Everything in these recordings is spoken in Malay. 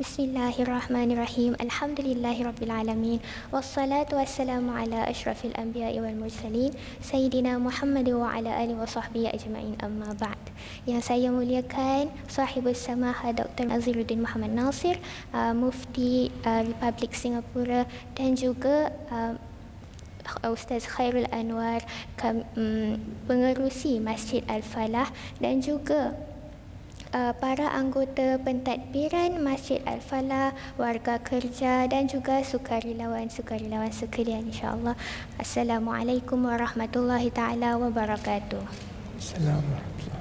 Bismillahirrahmanirrahim. Alhamdulillahirabbilalamin. Wassalatu wassalamu ala asyrafil anbiya'i wal mursalin, sayyidina Muhammad wa ala alihi wasahbihi ajma'in. Amma ba'd. Yang saya muliakan Sahibul Samaha Dr. Azizuddin Muhammad Nasir, uh, Mufti uh, Republik Singapura dan juga uh, Ustaz Khairul Anwar, mm, pengerusi Masjid Al-Falah dan juga Eh, para anggota pentadbiran Masjid Al-Falah, warga kerja dan juga sukarelawan-sukarelawan sekalian Insyaallah. Assalamualaikum warahmatullahi taala wabarakatuh. Assalamualaikum.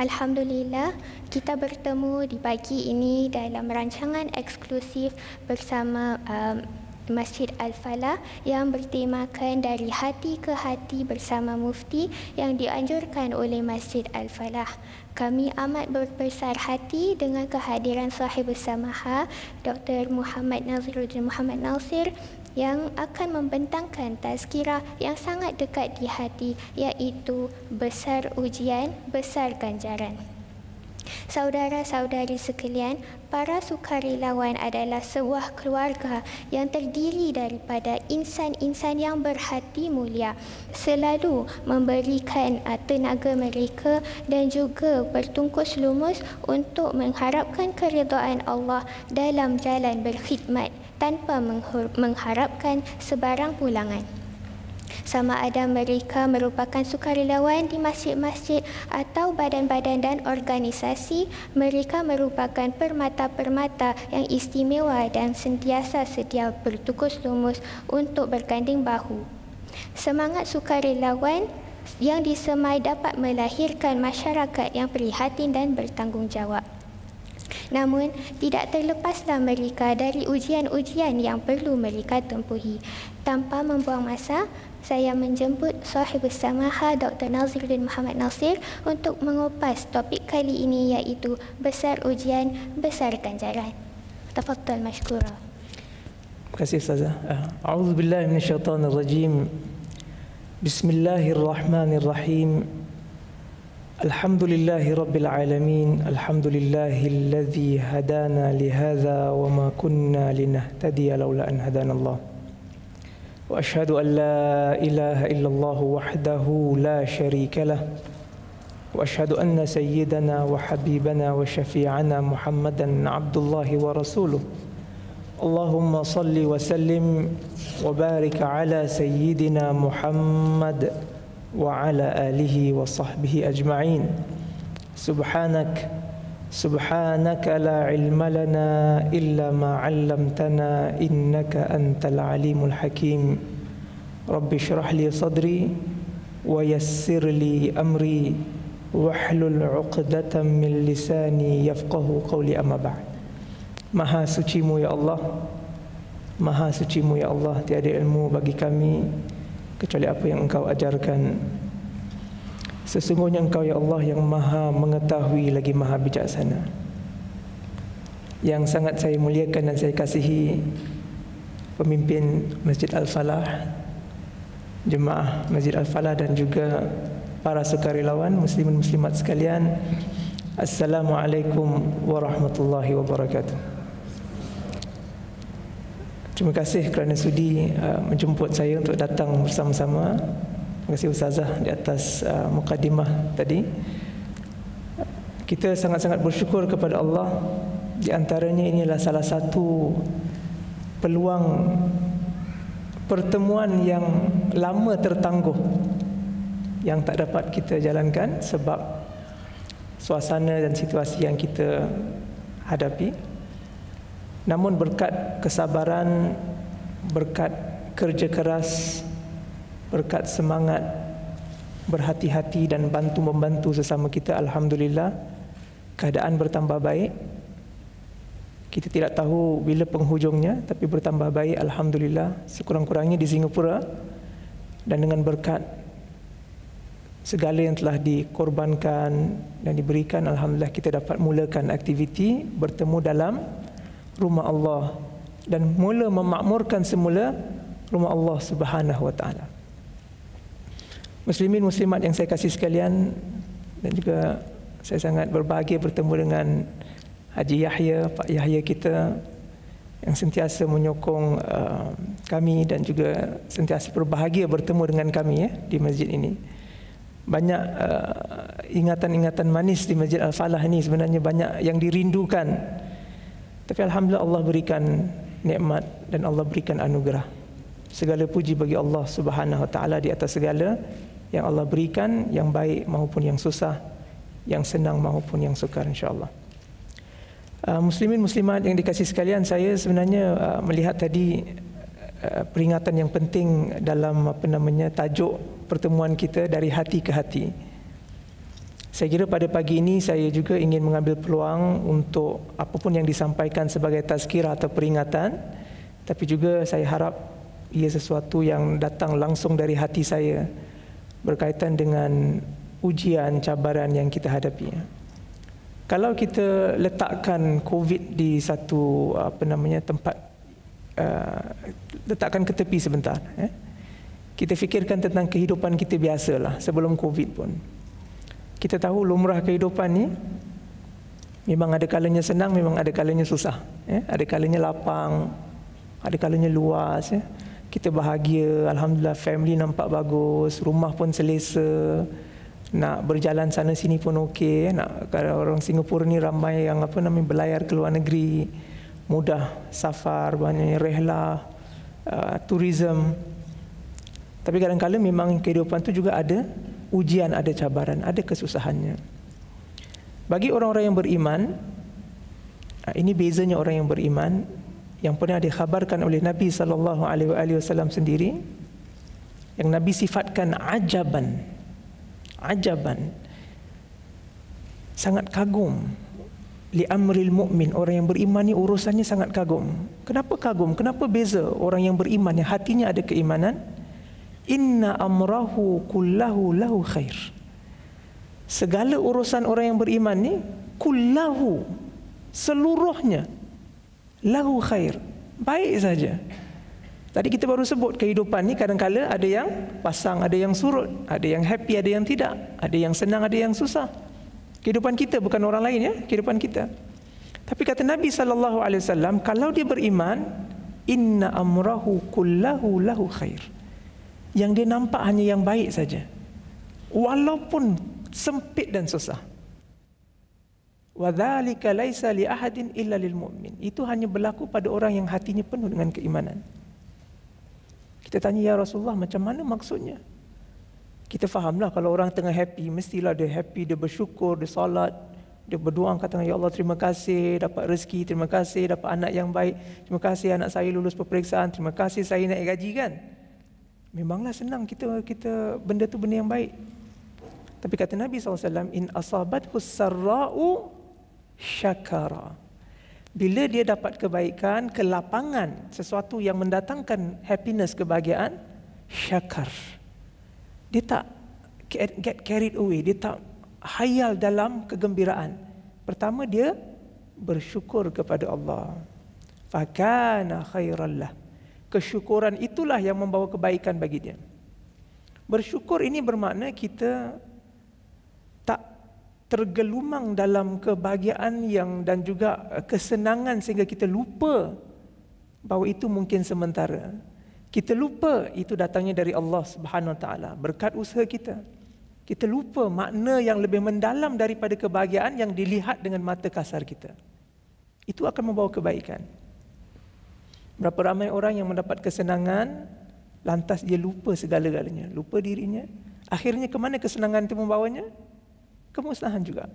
Alhamdulillah kita bertemu di pagi ini dalam rancangan eksklusif bersama um, Masjid Al-Falah yang bertemakan dari hati ke hati bersama mufti yang dianjurkan oleh Masjid Al-Falah. Kami amat berbesar hati dengan kehadiran sahib samaha Dr. Muhammad Nazruddin Muhammad Nasir yang akan membentangkan tazkira yang sangat dekat di hati yaitu besar ujian, besar ganjaran. Saudara-saudari sekalian, para sukarelawan adalah sebuah keluarga yang terdiri daripada insan-insan yang berhati mulia, selalu memberikan uh, tenaga mereka dan juga bertungkus lumus untuk mengharapkan keridhaan Allah dalam jalan berkhidmat tanpa mengharapkan sebarang pulangan sama ada mereka merupakan sukarelawan di masjid-masjid atau badan-badan dan organisasi, mereka merupakan permata-permata yang istimewa dan sentiasa sedia bertukus lumus untuk berganding bahu. Semangat sukarelawan yang disemai dapat melahirkan masyarakat yang prihatin dan bertanggungjawab. Namun, tidak terlepaslah mereka dari ujian-ujian yang perlu mereka tempuhi. Tanpa membuang masa, saya menjemput sahibus samaha Dr. Nazirudin Muhammad Nasir untuk mengupas topik kali ini iaitu besar ujian, besar ganjaran. Tafadhal mashkura. Terima kasih Ustazah. Ah, A'udzu billahi minasyaitonir rajim. Bismillahirrahmanirrahim. الحمد لله رب العالمين الحمد لله الذي هدانا لهذا وما كنا لنهتدي لولا ان هدانا الله واشهد ان لا اله الا الله وحده لا شريك له واشهد ان سيدنا وحبيبنا وشفيعنا محمدا عبد الله ورسوله اللهم صل وسلم وبارك على سيدنا محمد وعلى اله وصحبه اجمعين سبحانك Subhanaka la ilma lana illa ma 'allamtana innaka antal alimul hakim. Rabbi shrah li sadri wa yassir li amri wahlul 'uqdatam min lisani yafqahu qawli amma ba'd. Maha suci mu ya Allah. Maha suci mu ya Allah, tiada ilmu bagi kami kecuali apa yang engkau ajarkan. Sesungguhnya engkau ya Allah yang maha mengetahui lagi maha bijaksana Yang sangat saya muliakan dan saya kasihi Pemimpin Masjid Al-Falah Jemaah Masjid Al-Falah dan juga Para sukarelawan muslimin muslimat sekalian Assalamualaikum warahmatullahi wabarakatuh Terima kasih kerana sudi uh, menjemput saya untuk datang bersama-sama Terima kasih Ustazah di atas uh, mukadimah tadi. Kita sangat-sangat bersyukur kepada Allah. Di antaranya inilah salah satu peluang pertemuan yang lama tertangguh yang tak dapat kita jalankan sebab suasana dan situasi yang kita hadapi. Namun berkat kesabaran, berkat kerja keras berkat semangat berhati-hati dan bantu membantu sesama kita alhamdulillah keadaan bertambah baik kita tidak tahu bila penghujungnya tapi bertambah baik alhamdulillah sekurang-kurangnya di Singapura dan dengan berkat segala yang telah dikorbankan dan diberikan alhamdulillah kita dapat mulakan aktiviti bertemu dalam rumah Allah dan mula memakmurkan semula rumah Allah Subhanahu wa taala Muslimin muslimat yang saya kasih sekalian dan juga saya sangat berbahagia bertemu dengan Haji Yahya, Pak Yahya kita yang sentiasa menyokong uh, kami dan juga sentiasa berbahagia bertemu dengan kami ya di masjid ini. Banyak uh, ingatan-ingatan manis di Masjid Al-Falah ini sebenarnya banyak yang dirindukan. Tapi alhamdulillah Allah berikan nikmat dan Allah berikan anugerah. Segala puji bagi Allah Subhanahu Wa Taala di atas segala yang Allah berikan yang baik maupun yang susah yang senang maupun yang sukar insyaallah uh, muslimin muslimat yang dikasih sekalian saya sebenarnya uh, melihat tadi uh, peringatan yang penting dalam apa namanya tajuk pertemuan kita dari hati ke hati saya kira pada pagi ini saya juga ingin mengambil peluang untuk apapun yang disampaikan sebagai tazkirah atau peringatan tapi juga saya harap ia sesuatu yang datang langsung dari hati saya berkaitan dengan ujian cabaran yang kita hadapi. Kalau kita letakkan COVID di satu apa namanya tempat uh, letakkan ke tepi sebentar, eh? kita fikirkan tentang kehidupan kita biasa lah sebelum COVID pun. Kita tahu lumrah kehidupan ni memang ada kalanya senang, memang ada kalanya susah, eh? ada kalanya lapang, ada kalanya luas. Eh? kita bahagia, Alhamdulillah family nampak bagus, rumah pun selesa, nak berjalan sana sini pun okey, eh. nak kalau orang Singapura ni ramai yang apa nama belayar ke luar negeri, mudah safar, banyak rehla, uh, tourism. Tapi kadang-kadang memang kehidupan tu juga ada ujian, ada cabaran, ada kesusahannya. Bagi orang-orang yang beriman, uh, ini bezanya orang yang beriman yang pernah dikhabarkan oleh Nabi sallallahu alaihi wasallam sendiri yang Nabi sifatkan ajaban ajaban sangat kagum li amril mukmin orang yang beriman ni urusannya sangat kagum kenapa kagum kenapa beza orang yang beriman yang hatinya ada keimanan inna amrahu kullahu lahu khair segala urusan orang yang beriman ni kullahu seluruhnya lahu khair. Baik saja. Tadi kita baru sebut kehidupan ni kadang-kala ada yang pasang, ada yang surut, ada yang happy, ada yang tidak, ada yang senang, ada yang susah. Kehidupan kita bukan orang lain ya, kehidupan kita. Tapi kata Nabi sallallahu alaihi wasallam, kalau dia beriman, inna amrahu kullahu lahu khair. Yang dia nampak hanya yang baik saja. Walaupun sempit dan susah. Wadhalika laisa li ahadin illa lil mu'min. Itu hanya berlaku pada orang yang hatinya penuh dengan keimanan. Kita tanya ya Rasulullah macam mana maksudnya? Kita fahamlah kalau orang tengah happy mestilah dia happy, dia bersyukur, dia solat, dia berdoa kata ya Allah terima kasih dapat rezeki, terima kasih dapat anak yang baik, terima kasih anak saya lulus peperiksaan, terima kasih saya naik gaji kan. Memanglah senang kita kita benda tu benda yang baik. Tapi kata Nabi SAW, In asabat husarra'u syakara. Bila dia dapat kebaikan, kelapangan, sesuatu yang mendatangkan happiness, kebahagiaan, syakar. Dia tak get carried away, dia tak hayal dalam kegembiraan. Pertama dia bersyukur kepada Allah. Fakana khairallah. Kesyukuran itulah yang membawa kebaikan bagi dia. Bersyukur ini bermakna kita tergelumang dalam kebahagiaan yang dan juga eh, kesenangan sehingga kita lupa bahawa itu mungkin sementara. Kita lupa itu datangnya dari Allah Subhanahu Wa Taala berkat usaha kita. Kita lupa makna yang lebih mendalam daripada kebahagiaan yang dilihat dengan mata kasar kita. Itu akan membawa kebaikan. Berapa ramai orang yang mendapat kesenangan lantas dia lupa segala-galanya, lupa dirinya. Akhirnya ke mana kesenangan itu membawanya? kemusnahan juga.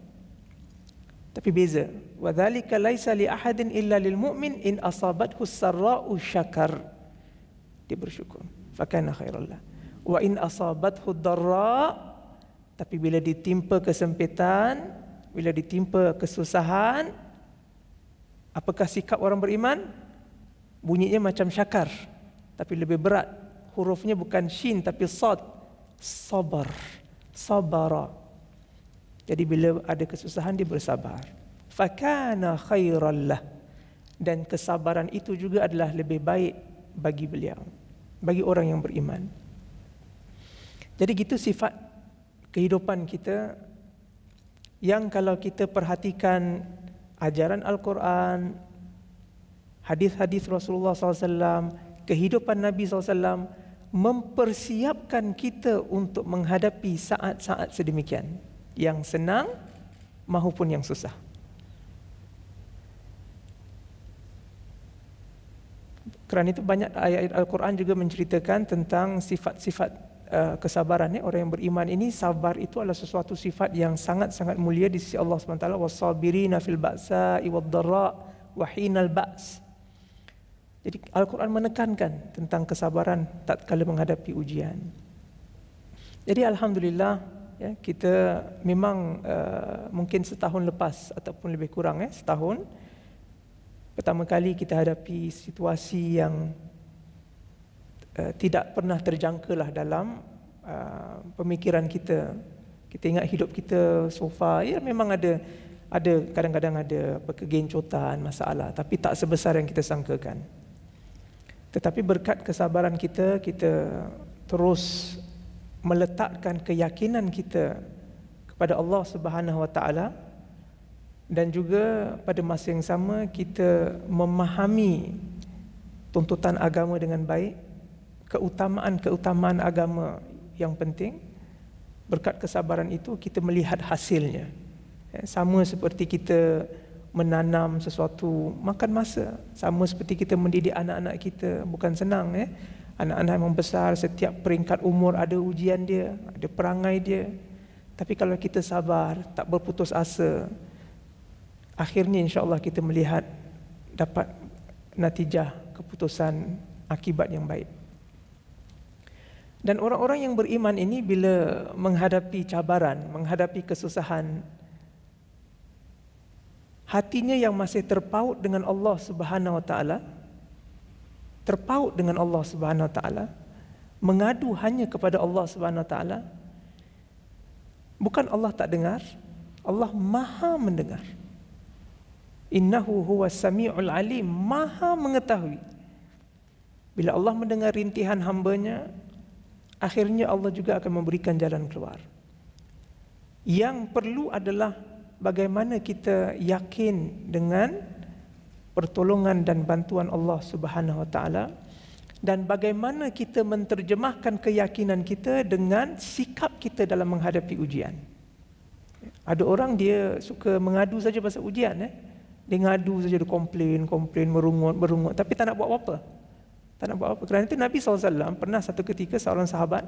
Tapi beza. Wa dzalika laisa li ahadin illa lil mu'min in asabathu sarra'u syakar. Dia bersyukur. Fa kana khairallah. Wa in asabathu dharra tapi bila ditimpa kesempitan, bila ditimpa kesusahan, apakah sikap orang beriman? Bunyinya macam syakar, tapi lebih berat. Hurufnya bukan shin tapi sad. Sabar. Sabara. Jadi bila ada kesusahan dia bersabar. Fakana khairallah. Dan kesabaran itu juga adalah lebih baik bagi beliau. Bagi orang yang beriman. Jadi gitu sifat kehidupan kita yang kalau kita perhatikan ajaran Al-Quran, hadis-hadis Rasulullah SAW, kehidupan Nabi SAW, mempersiapkan kita untuk menghadapi saat-saat sedemikian yang senang maupun yang susah. Kerana itu banyak ayat Al-Quran juga menceritakan tentang sifat-sifat eh, kesabaran ni ya. orang yang beriman ini sabar itu adalah sesuatu sifat yang sangat-sangat mulia di sisi Allah Subhanahu taala wasabirina fil ba'sa iwaddara wa hinal ba's jadi Al-Quran menekankan tentang kesabaran tatkala menghadapi ujian. Jadi alhamdulillah ya, kita memang uh, mungkin setahun lepas ataupun lebih kurang eh, setahun pertama kali kita hadapi situasi yang uh, tidak pernah lah dalam uh, pemikiran kita kita ingat hidup kita so far ya memang ada ada kadang-kadang ada kegencotan masalah tapi tak sebesar yang kita sangkakan tetapi berkat kesabaran kita kita terus meletakkan keyakinan kita kepada Allah Subhanahu Wa Taala dan juga pada masa yang sama kita memahami tuntutan agama dengan baik keutamaan-keutamaan agama yang penting berkat kesabaran itu kita melihat hasilnya ya, sama seperti kita menanam sesuatu makan masa sama seperti kita mendidik anak-anak kita bukan senang eh Anak-anak membesar setiap peringkat umur ada ujian dia, ada perangai dia. Tapi kalau kita sabar, tak berputus asa, akhirnya insya-Allah kita melihat dapat natijah keputusan akibat yang baik. Dan orang-orang yang beriman ini bila menghadapi cabaran, menghadapi kesusahan, hatinya yang masih terpaut dengan Allah Subhanahu wa taala terpaut dengan Allah Subhanahu Wa Taala, mengadu hanya kepada Allah Subhanahu Wa Taala. Bukan Allah tak dengar, Allah Maha mendengar. Innahu huwa sami'ul alim, Maha mengetahui. Bila Allah mendengar rintihan hambanya, akhirnya Allah juga akan memberikan jalan keluar. Yang perlu adalah bagaimana kita yakin dengan pertolongan dan bantuan Allah Subhanahu Wa Taala dan bagaimana kita menterjemahkan keyakinan kita dengan sikap kita dalam menghadapi ujian. Ada orang dia suka mengadu saja pasal ujian eh. Dia mengadu saja dia komplain, komplain, merungut, merungut tapi tak nak buat apa-apa. Tak nak buat apa. Kerana itu Nabi SAW pernah satu ketika seorang sahabat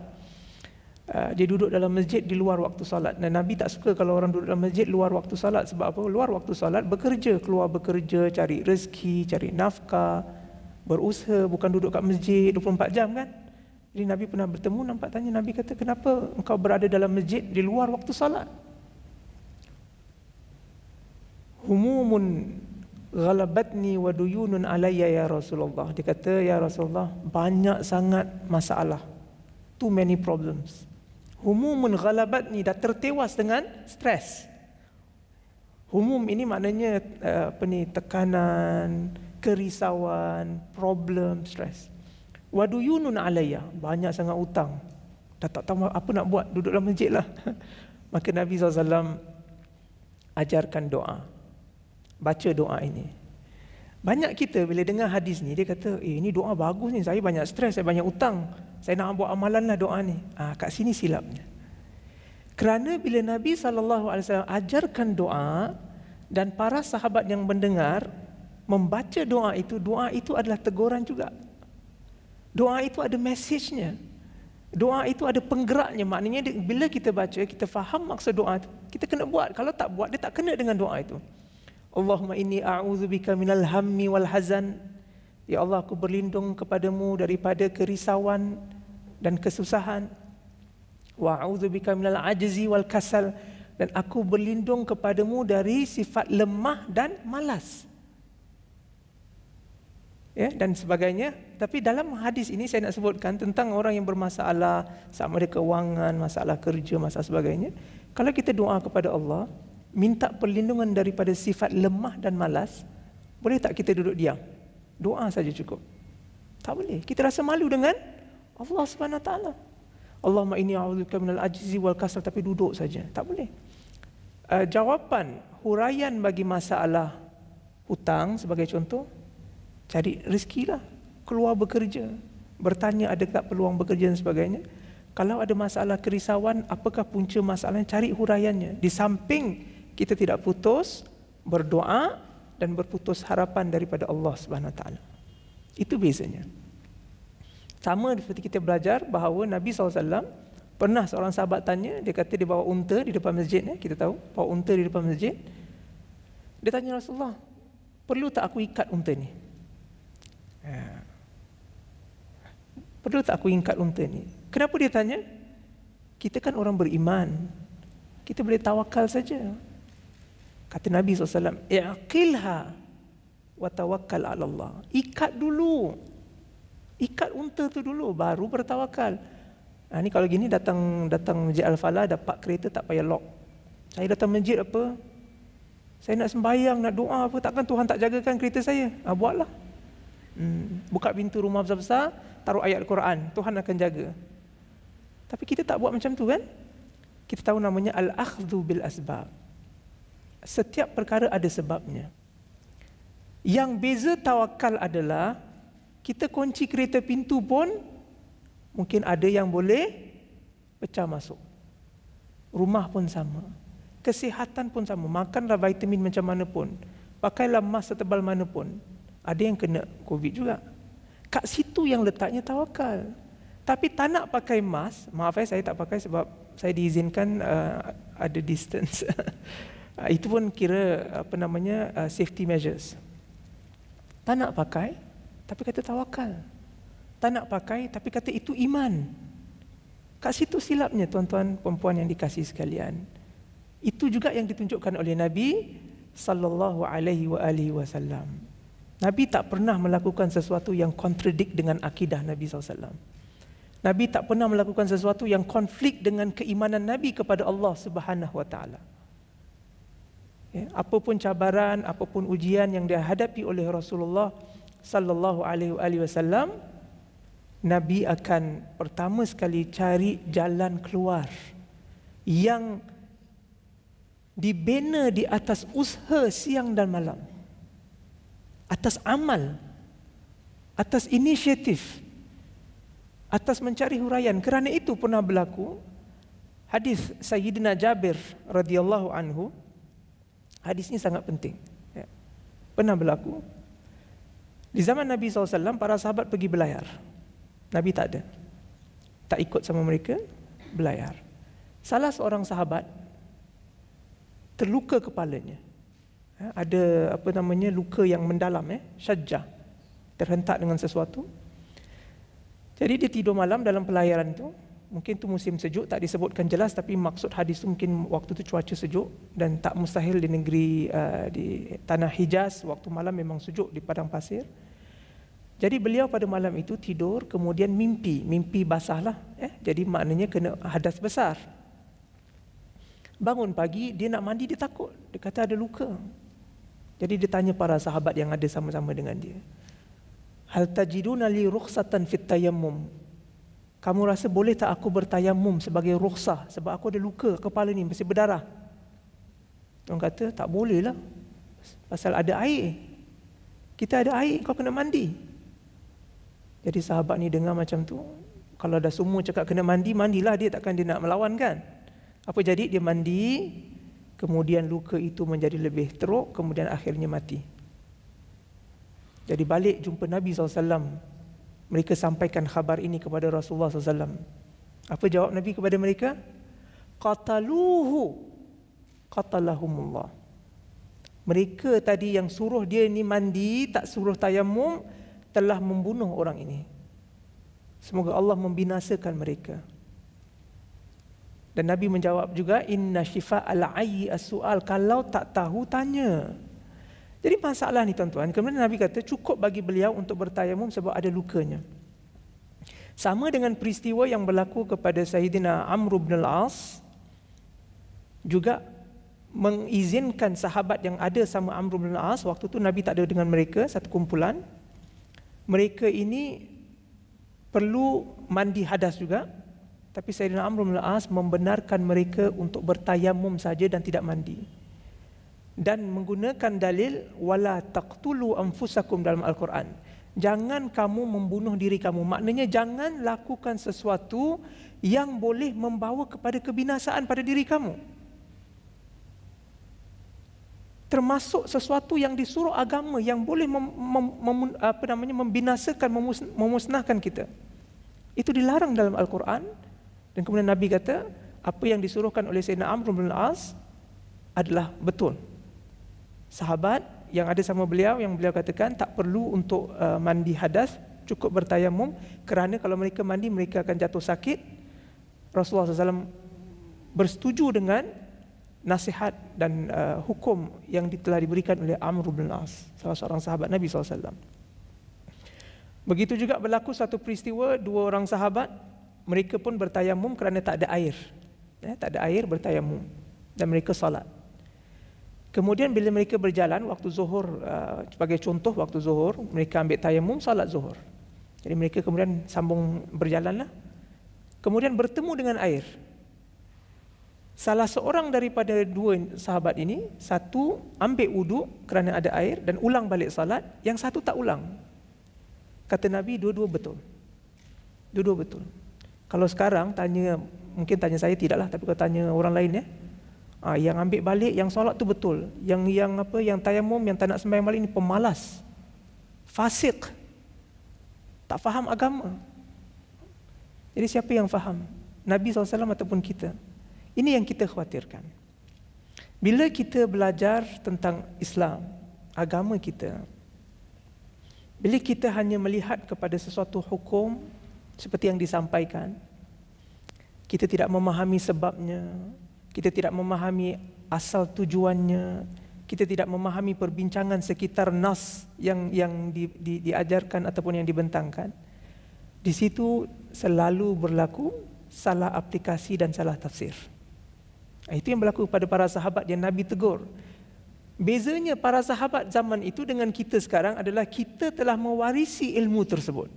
Ah, dia duduk dalam masjid di luar waktu salat. dan nabi tak suka kalau orang duduk dalam masjid luar waktu salat. sebab apa luar waktu salat bekerja keluar bekerja cari rezeki cari nafkah berusaha bukan duduk kat masjid 24 jam kan jadi nabi pernah bertemu nampak tanya nabi kata kenapa engkau berada dalam masjid di luar waktu salat? humumun ghalabatni waduyunun duyunun alayya ya Rasulullah. Dia kata ya Rasulullah, banyak sangat masalah. Too many problems humumun ghalabat ni dah tertewas dengan stres. Humum ini maknanya eh, apa ni tekanan, kerisauan, problem, stres. Wadu Waduyunun alayya, banyak sangat utang. Dah tak tahu apa nak buat, duduk dalam masjid lah. Maka Nabi SAW ajarkan doa. Baca doa ini. Banyak kita bila dengar hadis ni, dia kata, eh ini doa bagus ni, saya banyak stres, saya banyak utang saya nak buat amalan lah doa ni ha, kat sini silapnya kerana bila Nabi SAW ajarkan doa dan para sahabat yang mendengar membaca doa itu, doa itu adalah teguran juga. Doa itu ada mesejnya. Doa itu ada penggeraknya. Maknanya bila kita baca, kita faham maksud doa itu, kita kena buat. Kalau tak buat, dia tak kena dengan doa itu. Allahumma inni a'udzubika minal hammi wal hazan. Ya Allah, aku berlindung kepadamu daripada kerisauan, dan kesusahan. Wa'udzubika minal ajzi wal kasal dan aku berlindung kepadamu dari sifat lemah dan malas. Ya, dan sebagainya. Tapi dalam hadis ini saya nak sebutkan tentang orang yang bermasalah sama ada kewangan, masalah kerja, masalah sebagainya. Kalau kita doa kepada Allah, minta perlindungan daripada sifat lemah dan malas, boleh tak kita duduk diam? Doa saja cukup. Tak boleh. Kita rasa malu dengan Allah Subhanahu taala. ma ini a'udzubika minal ajizi wal kasal tapi duduk saja. Tak boleh. Uh, jawapan huraian bagi masalah hutang sebagai contoh cari lah, Keluar bekerja, bertanya ada tak peluang bekerja dan sebagainya. Kalau ada masalah kerisauan, apakah punca masalahnya? Cari huraiannya. Di samping kita tidak putus berdoa dan berputus harapan daripada Allah Subhanahu taala. Itu biasanya. Sama seperti kita belajar bahawa Nabi SAW pernah seorang sahabat tanya, dia kata dia bawa unta di depan masjid, ya? kita tahu, bawa unta di depan masjid. Dia tanya Rasulullah, perlu tak aku ikat unta ni? Ha. Perlu tak aku ikat unta ni? Kenapa dia tanya? Kita kan orang beriman, kita boleh tawakal saja. Kata Nabi SAW, Iqilha wa tawakkal ala Allah. Ikat dulu. Ikat unta tu dulu baru bertawakal. Ha, ni kalau gini datang datang Masjid Al-Falah dapat kereta tak payah lock. Saya datang masjid apa? Saya nak sembahyang, nak doa apa? Takkan Tuhan tak jagakan kereta saya? Ha, buatlah. Hmm, buka pintu rumah besar-besar, taruh ayat Al-Quran. Tuhan akan jaga. Tapi kita tak buat macam tu kan? Kita tahu namanya Al-Akhdu Bil-Asbab. Setiap perkara ada sebabnya. Yang beza tawakal adalah kita kunci kereta pintu pun mungkin ada yang boleh pecah masuk. Rumah pun sama. Kesihatan pun sama. Makanlah vitamin macam mana pun. Pakailah mask setebal mana pun. Ada yang kena COVID juga. Kat situ yang letaknya tawakal. Tapi tak nak pakai mask. Maaf eh, saya tak pakai sebab saya diizinkan uh, ada distance. Uh, itu pun kira apa namanya uh, safety measures. Tak nak pakai, tapi kata tawakal. Tak nak pakai tapi kata itu iman. Kat situ silapnya tuan-tuan perempuan yang dikasih sekalian. Itu juga yang ditunjukkan oleh Nabi sallallahu alaihi wa alihi wasallam. Nabi tak pernah melakukan sesuatu yang kontradik dengan akidah Nabi SAW. Nabi tak pernah melakukan sesuatu yang konflik dengan keimanan Nabi kepada Allah Subhanahu Wa Taala. Ya, apapun cabaran, apapun ujian yang dihadapi oleh Rasulullah sallallahu alaihi wasallam nabi akan pertama sekali cari jalan keluar yang dibina di atas usaha siang dan malam atas amal atas inisiatif atas mencari huraian kerana itu pernah berlaku hadis sayyidina jabir radhiyallahu anhu hadis ini sangat penting ya. pernah berlaku di zaman Nabi SAW, para sahabat pergi belayar. Nabi tak ada. Tak ikut sama mereka, belayar. Salah seorang sahabat, terluka kepalanya. Ha, ada apa namanya luka yang mendalam, eh? syajah. Terhentak dengan sesuatu. Jadi dia tidur malam dalam pelayaran itu. Mungkin itu musim sejuk, tak disebutkan jelas. Tapi maksud hadis itu mungkin waktu itu cuaca sejuk. Dan tak mustahil di negeri, uh, di tanah Hijaz, waktu malam memang sejuk di padang pasir. Jadi beliau pada malam itu tidur kemudian mimpi, mimpi basahlah eh. Jadi maknanya kena hadas besar. Bangun pagi dia nak mandi dia takut, dia kata ada luka. Jadi dia tanya para sahabat yang ada sama-sama dengan dia. Hal tajiduna li rukhsatan fit tayammum? Kamu rasa boleh tak aku bertayamum sebagai rukhsah sebab aku ada luka kepala ni masih berdarah. Orang kata tak boleh lah. Pasal ada air. Kita ada air kau kena mandi. Jadi sahabat ni dengar macam tu. Kalau dah semua cakap kena mandi, mandilah dia takkan dia nak melawan kan. Apa jadi? Dia mandi, kemudian luka itu menjadi lebih teruk, kemudian akhirnya mati. Jadi balik jumpa Nabi SAW. Mereka sampaikan khabar ini kepada Rasulullah SAW. Apa jawab Nabi kepada mereka? Qataluhu. Qatalahumullah. Mereka tadi yang suruh dia ni mandi, tak suruh tayamum, telah membunuh orang ini. Semoga Allah membinasakan mereka. Dan Nabi menjawab juga inna shifa al-ayyi as-su'al kalau tak tahu tanya. Jadi masalah ni tuan-tuan, kemudian Nabi kata cukup bagi beliau untuk bertayamum sebab ada lukanya. Sama dengan peristiwa yang berlaku kepada Sayyidina Amr bin Al-As juga mengizinkan sahabat yang ada sama Amr bin Al-As waktu tu Nabi tak ada dengan mereka satu kumpulan mereka ini perlu mandi hadas juga tapi Sayyidina Amr bin Al-As membenarkan mereka untuk bertayamum saja dan tidak mandi dan menggunakan dalil wala taqtulu anfusakum dalam al-Quran jangan kamu membunuh diri kamu maknanya jangan lakukan sesuatu yang boleh membawa kepada kebinasaan pada diri kamu termasuk sesuatu yang disuruh agama yang boleh mem, mem, mem, apa namanya membinasakan memusnahkan kita. Itu dilarang dalam Al-Quran dan kemudian Nabi kata apa yang disuruhkan oleh Sayyidina Amr bin Al-As adalah betul. Sahabat yang ada sama beliau yang beliau katakan tak perlu untuk uh, mandi hadas, cukup bertayamum kerana kalau mereka mandi mereka akan jatuh sakit. Rasulullah SAW bersetuju dengan nasihat dan uh, hukum yang telah diberikan oleh Amr bin As, salah seorang sahabat Nabi SAW. Begitu juga berlaku satu peristiwa, dua orang sahabat, mereka pun bertayamum kerana tak ada air. Ya, tak ada air, bertayamum. Dan mereka salat. Kemudian bila mereka berjalan, waktu zuhur, uh, sebagai contoh waktu zuhur, mereka ambil tayamum, salat zuhur. Jadi mereka kemudian sambung berjalanlah. Kemudian bertemu dengan air. Salah seorang daripada dua sahabat ini, satu ambil uduk kerana ada air dan ulang balik salat, yang satu tak ulang. Kata Nabi, dua-dua betul. Dua-dua betul. Kalau sekarang tanya, mungkin tanya saya tidaklah, tapi kalau tanya orang lain ya. Ah, yang ambil balik yang solat tu betul. Yang yang apa yang tayamum yang tak nak sembahyang malam ini pemalas. Fasik. Tak faham agama. Jadi siapa yang faham? Nabi SAW ataupun kita. Ini yang kita khawatirkan. Bila kita belajar tentang Islam, agama kita, bila kita hanya melihat kepada sesuatu hukum seperti yang disampaikan, kita tidak memahami sebabnya, kita tidak memahami asal tujuannya, kita tidak memahami perbincangan sekitar nas yang yang di, di, diajarkan ataupun yang dibentangkan, di situ selalu berlaku salah aplikasi dan salah tafsir. Itu yang berlaku pada para sahabat yang Nabi tegur. Bezanya para sahabat zaman itu dengan kita sekarang adalah kita telah mewarisi ilmu tersebut.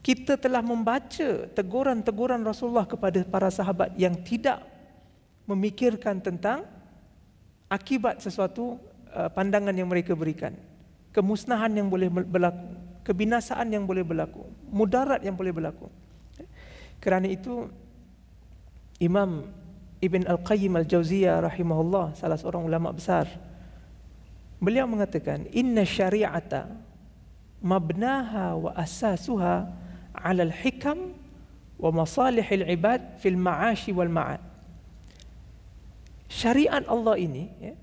Kita telah membaca teguran-teguran Rasulullah kepada para sahabat yang tidak memikirkan tentang akibat sesuatu uh, pandangan yang mereka berikan. Kemusnahan yang boleh berlaku, kebinasaan yang boleh berlaku, mudarat yang boleh berlaku. Kerana itu Imam Ibn Al-Qayyim Al-Jawziyah rahimahullah salah seorang ulama besar. Beliau mengatakan inna syari'ata mabnaha wa asasuha 'ala al-hikam wa masalih al-ibad fil ma'ashi wal ma'ad. Syariat Allah ini ya,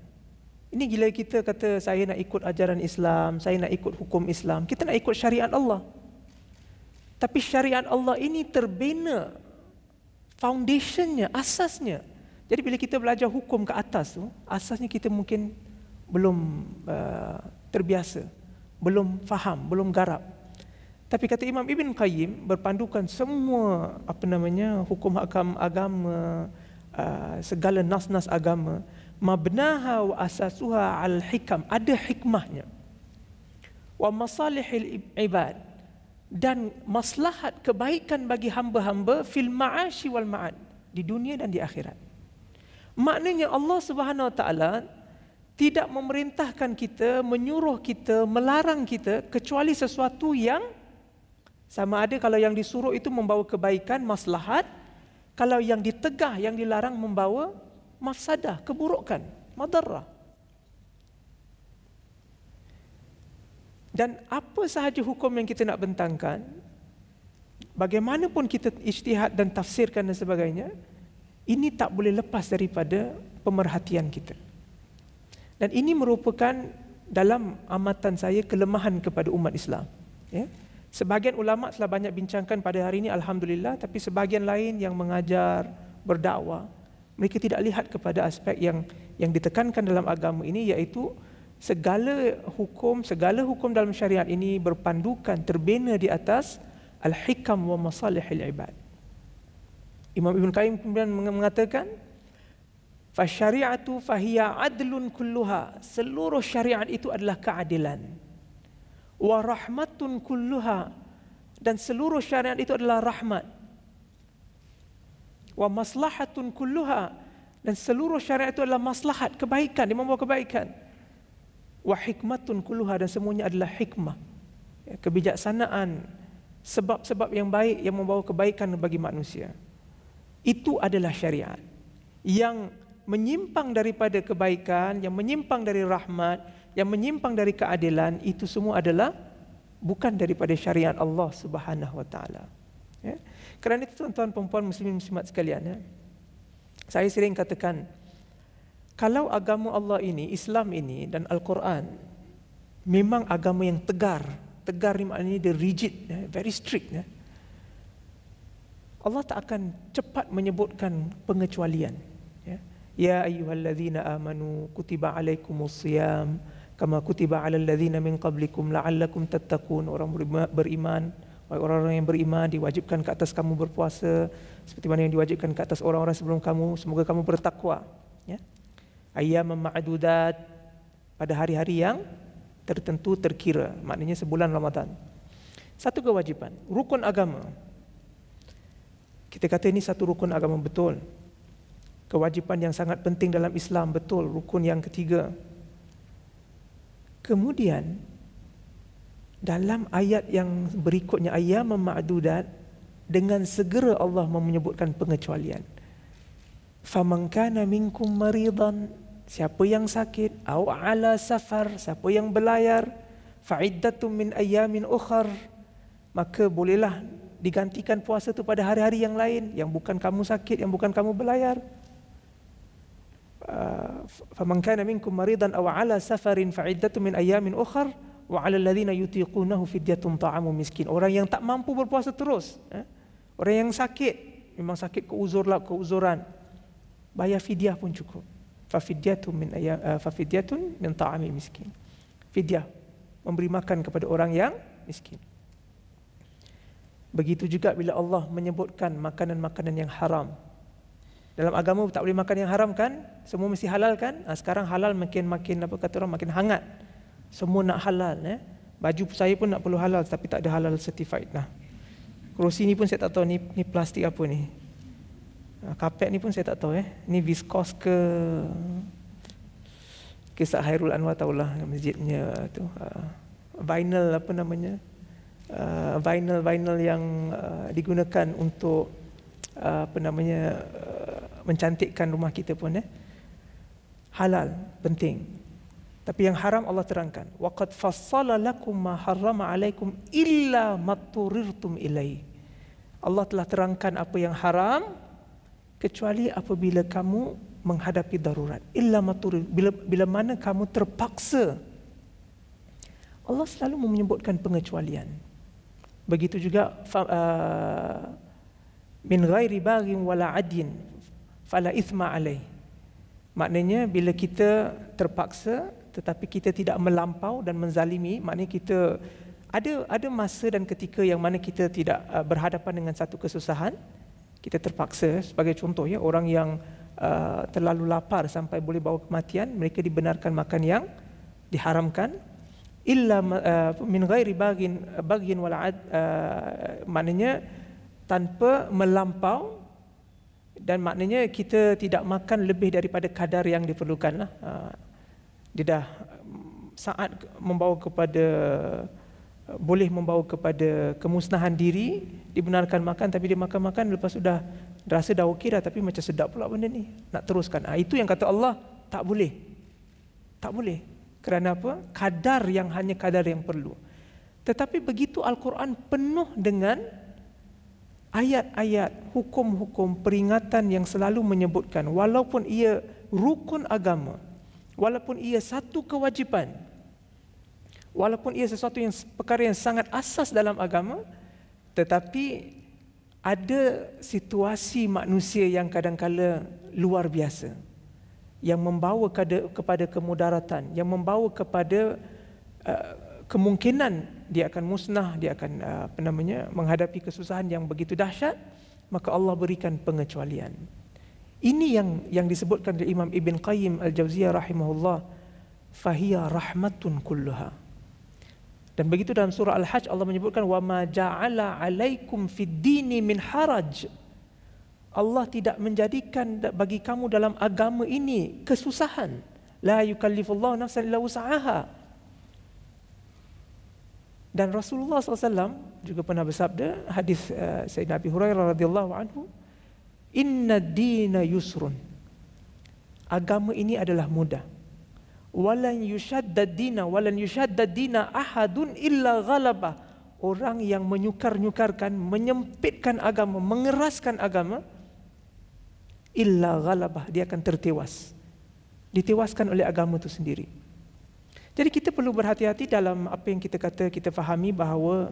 ini gila kita kata saya nak ikut ajaran Islam, saya nak ikut hukum Islam. Kita nak ikut syariat Allah. Tapi syariat Allah ini terbina foundationnya, asasnya. Jadi bila kita belajar hukum ke atas tu, asasnya kita mungkin belum uh, terbiasa, belum faham, belum garap. Tapi kata Imam Ibn Qayyim berpandukan semua apa namanya hukum hakam agama uh, segala nas-nas agama mabnaha wa asasuha al-hikam ada hikmahnya wa masalihil ibad dan maslahat kebaikan bagi hamba-hamba fil ma'ashi wal ma'ad di dunia dan di akhirat. Maknanya Allah Subhanahu wa taala tidak memerintahkan kita, menyuruh kita, melarang kita kecuali sesuatu yang sama ada kalau yang disuruh itu membawa kebaikan, maslahat, kalau yang ditegah, yang dilarang membawa mafsadah, keburukan, madarrah. Dan apa sahaja hukum yang kita nak bentangkan, bagaimanapun kita ijtihad dan tafsirkan dan sebagainya, ini tak boleh lepas daripada pemerhatian kita. Dan ini merupakan dalam amatan saya kelemahan kepada umat Islam. Ya? Sebahagian ulama telah banyak bincangkan pada hari ini alhamdulillah tapi sebahagian lain yang mengajar berdakwah mereka tidak lihat kepada aspek yang yang ditekankan dalam agama ini iaitu segala hukum segala hukum dalam syariat ini berpandukan terbina di atas al-hikam wa masalihil ibad Imam Ibn Qayyim kemudian mengatakan syariatu fahiya adlun kulluha seluruh syariat itu adalah keadilan wa rahmatun kulluha dan seluruh syariat itu adalah rahmat wa maslahatun kulluha dan seluruh syariat itu adalah maslahat kebaikan dia membawa kebaikan wa hikmatun kulluha dan semuanya adalah hikmah ya, kebijaksanaan sebab-sebab yang baik yang membawa kebaikan bagi manusia itu adalah syariat yang menyimpang daripada kebaikan yang menyimpang dari rahmat yang menyimpang dari keadilan itu semua adalah bukan daripada syariat Allah Subhanahu wa taala ya kerana itu tuan-tuan puan-puan muslimin muslimat sekalian ya saya sering katakan kalau agama Allah ini, Islam ini dan Al-Quran memang agama yang tegar, tegar ni maknanya dia rigid, ya, very strict. Ya. Allah tak akan cepat menyebutkan pengecualian. Ya, ya ayyuhallazina amanu kutiba alaikumusiyam kama kutiba alal ladzina min qablikum la'allakum tattaqun orang beriman orang-orang yang beriman diwajibkan ke atas kamu berpuasa seperti mana yang diwajibkan ke atas orang-orang sebelum kamu semoga kamu bertakwa ayyam ma'dudat pada hari-hari yang tertentu terkira maknanya sebulan Ramadan satu kewajipan rukun agama kita kata ini satu rukun agama betul kewajipan yang sangat penting dalam Islam betul rukun yang ketiga kemudian dalam ayat yang berikutnya ayyam ma'dudat dengan segera Allah menyebutkan pengecualian. Faman kana minkum maridan Siapa yang sakit, au ala safar, siapa yang berlayar, fa'iddatum min ayamin ukhar. Maka bolehlah digantikan puasa tu pada hari-hari yang lain yang bukan kamu sakit, yang bukan kamu berlayar. Ah, faman kana minkum maridan aw ala safarin fa'iddatum min ayamin ukhar wa 'ala alladhina yutiqunahu fidyatun ta'amu miskin. Orang yang tak mampu berpuasa terus, eh? Orang yang sakit, memang sakit keuzurlah keuzuran. Bayar fidyah pun cukup fafidyatun min ayam uh, eh, fafidyatun min ta'ami miskin. Fidyah memberi makan kepada orang yang miskin. Begitu juga bila Allah menyebutkan makanan-makanan yang haram. Dalam agama tak boleh makan yang haram kan? Semua mesti halal kan? Nah, sekarang halal makin-makin apa kata orang makin hangat. Semua nak halal Eh? Baju saya pun nak perlu halal tapi tak ada halal certified dah. Kerusi ni pun saya tak tahu ni ni plastik apa ni. Ah, kapet ni pun saya tak tahu eh. Ni viskos ke kisah Hairul Anwar tahulah masjidnya ah, tu. Uh, vinyl apa namanya? Uh, vinyl vinyl yang uh, digunakan untuk uh, apa namanya uh, mencantikkan rumah kita pun eh. Halal penting. Tapi yang haram Allah terangkan. Waqad fassala lakum ma harrama alaikum illa matturirtum ilai. Allah telah terangkan apa yang haram kecuali apabila kamu menghadapi darurat illa maturi bila bila mana kamu terpaksa Allah selalu menyebutkan pengecualian begitu juga ah, min ghairi baghin wala adin fala ithma alai maknanya bila kita terpaksa tetapi kita tidak melampau dan menzalimi maknanya kita ada ada masa dan ketika yang mana kita tidak ah, berhadapan dengan satu kesusahan kita terpaksa sebagai contoh ya orang yang uh, terlalu lapar sampai boleh bawa kematian mereka dibenarkan makan yang diharamkan illa uh, min ghairi bagin bagin wal ad uh, maknanya tanpa melampau dan maknanya kita tidak makan lebih daripada kadar yang diperlukanlah uh, dia dah um, saat membawa kepada boleh membawa kepada kemusnahan diri dibenarkan makan tapi dia makan makan lepas sudah rasa dah okey dah tapi macam sedap pula benda ni nak teruskan ah itu yang kata Allah tak boleh tak boleh kerana apa kadar yang hanya kadar yang perlu tetapi begitu al-Quran penuh dengan ayat-ayat hukum-hukum peringatan yang selalu menyebutkan walaupun ia rukun agama walaupun ia satu kewajipan walaupun ia sesuatu yang perkara yang sangat asas dalam agama tetapi ada situasi manusia yang kadang kadangkala luar biasa yang membawa kepada kemudaratan yang membawa kepada eh, kemungkinan dia akan musnah dia akan eh, apa namanya menghadapi kesusahan yang begitu dahsyat maka Allah berikan pengecualian ini yang yang disebutkan oleh Imam Ibn Qayyim Al-Jauziyah rahimahullah fahiya rahmatun kulluha dan begitu dalam surah Al-Hajj Allah menyebutkan wa ma ja'ala 'alaikum fid-dini min haraj. Allah tidak menjadikan bagi kamu dalam agama ini kesusahan. La yukallifullahu nafsan illa wus'aha. Dan Rasulullah SAW juga pernah bersabda hadis uh, Sayyidina Abi Hurairah radhiyallahu anhu inna dina yusrun agama ini adalah mudah walan yushaddad dina walan yushaddad dina ahadun illa ghalaba orang yang menyukar-nyukarkan menyempitkan agama mengeraskan agama illa ghalaba dia akan tertewas ditewaskan oleh agama itu sendiri jadi kita perlu berhati-hati dalam apa yang kita kata kita fahami bahawa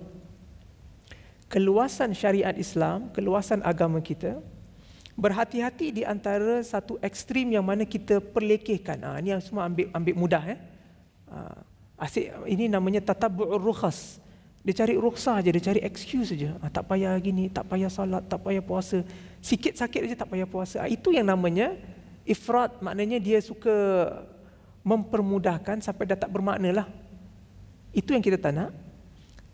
keluasan syariat Islam keluasan agama kita Berhati-hati di antara satu ekstrim yang mana kita perlekehkan. Ha, ini yang semua ambil ambil mudah. Eh. Ha, asyik, ini namanya tatabu'ur rukhas. Dia cari rukhsah saja, dia cari excuse saja. Ah, ha, tak payah gini, tak payah salat, tak payah puasa. Sikit sakit saja tak payah puasa. Ha, itu yang namanya ifrat. Maknanya dia suka mempermudahkan sampai dah tak bermakna lah. Itu yang kita tak nak.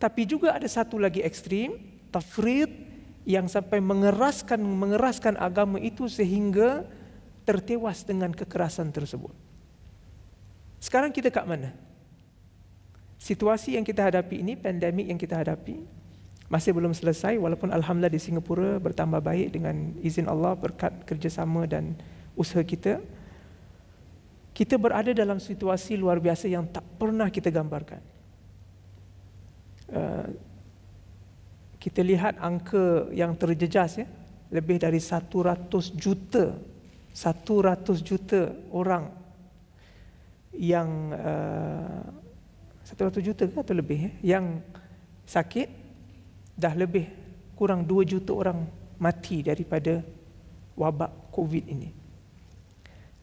Tapi juga ada satu lagi ekstrim, tafrid yang sampai mengeraskan mengeraskan agama itu sehingga tertewas dengan kekerasan tersebut. Sekarang kita kat mana? Situasi yang kita hadapi ini, pandemik yang kita hadapi, masih belum selesai walaupun Alhamdulillah di Singapura bertambah baik dengan izin Allah berkat kerjasama dan usaha kita. Kita berada dalam situasi luar biasa yang tak pernah kita gambarkan. Eh, kita lihat angka yang terjejas ya lebih dari 100 juta 100 juta orang yang uh, eh, 100 juta ke atau lebih ya yang sakit dah lebih kurang 2 juta orang mati daripada wabak COVID ini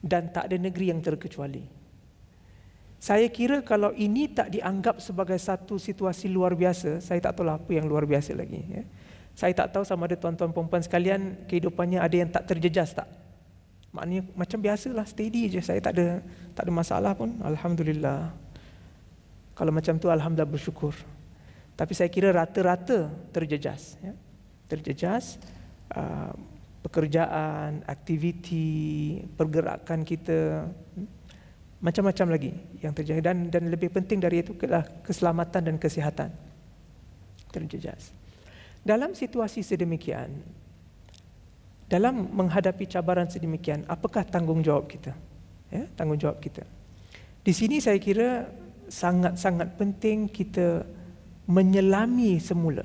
dan tak ada negeri yang terkecuali saya kira kalau ini tak dianggap sebagai satu situasi luar biasa, saya tak tahu apa yang luar biasa lagi. Ya. Saya tak tahu sama ada tuan-tuan perempuan sekalian kehidupannya ada yang tak terjejas tak. Maknanya macam lah, steady je. Saya tak ada tak ada masalah pun. Alhamdulillah. Kalau macam tu alhamdulillah bersyukur. Tapi saya kira rata-rata terjejas. Ya. Terjejas uh, pekerjaan, aktiviti, pergerakan kita. Hmm? macam-macam lagi yang terjejas dan dan lebih penting dari itu adalah keselamatan dan kesihatan terjejas. Dalam situasi sedemikian, dalam menghadapi cabaran sedemikian, apakah tanggungjawab kita? Ya, tanggungjawab kita. Di sini saya kira sangat-sangat penting kita menyelami semula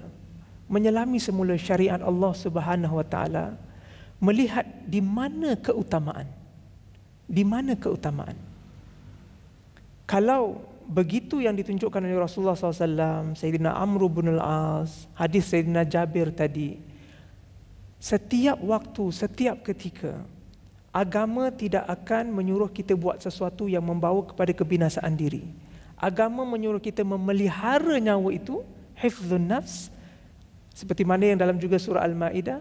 menyelami semula syariat Allah Subhanahu wa taala melihat di mana keutamaan di mana keutamaan kalau begitu yang ditunjukkan oleh Rasulullah SAW, Sayyidina Amr bin Al-As, hadis Sayyidina Jabir tadi, setiap waktu, setiap ketika, agama tidak akan menyuruh kita buat sesuatu yang membawa kepada kebinasaan diri. Agama menyuruh kita memelihara nyawa itu, hifzun nafs, seperti mana yang dalam juga surah Al-Ma'idah,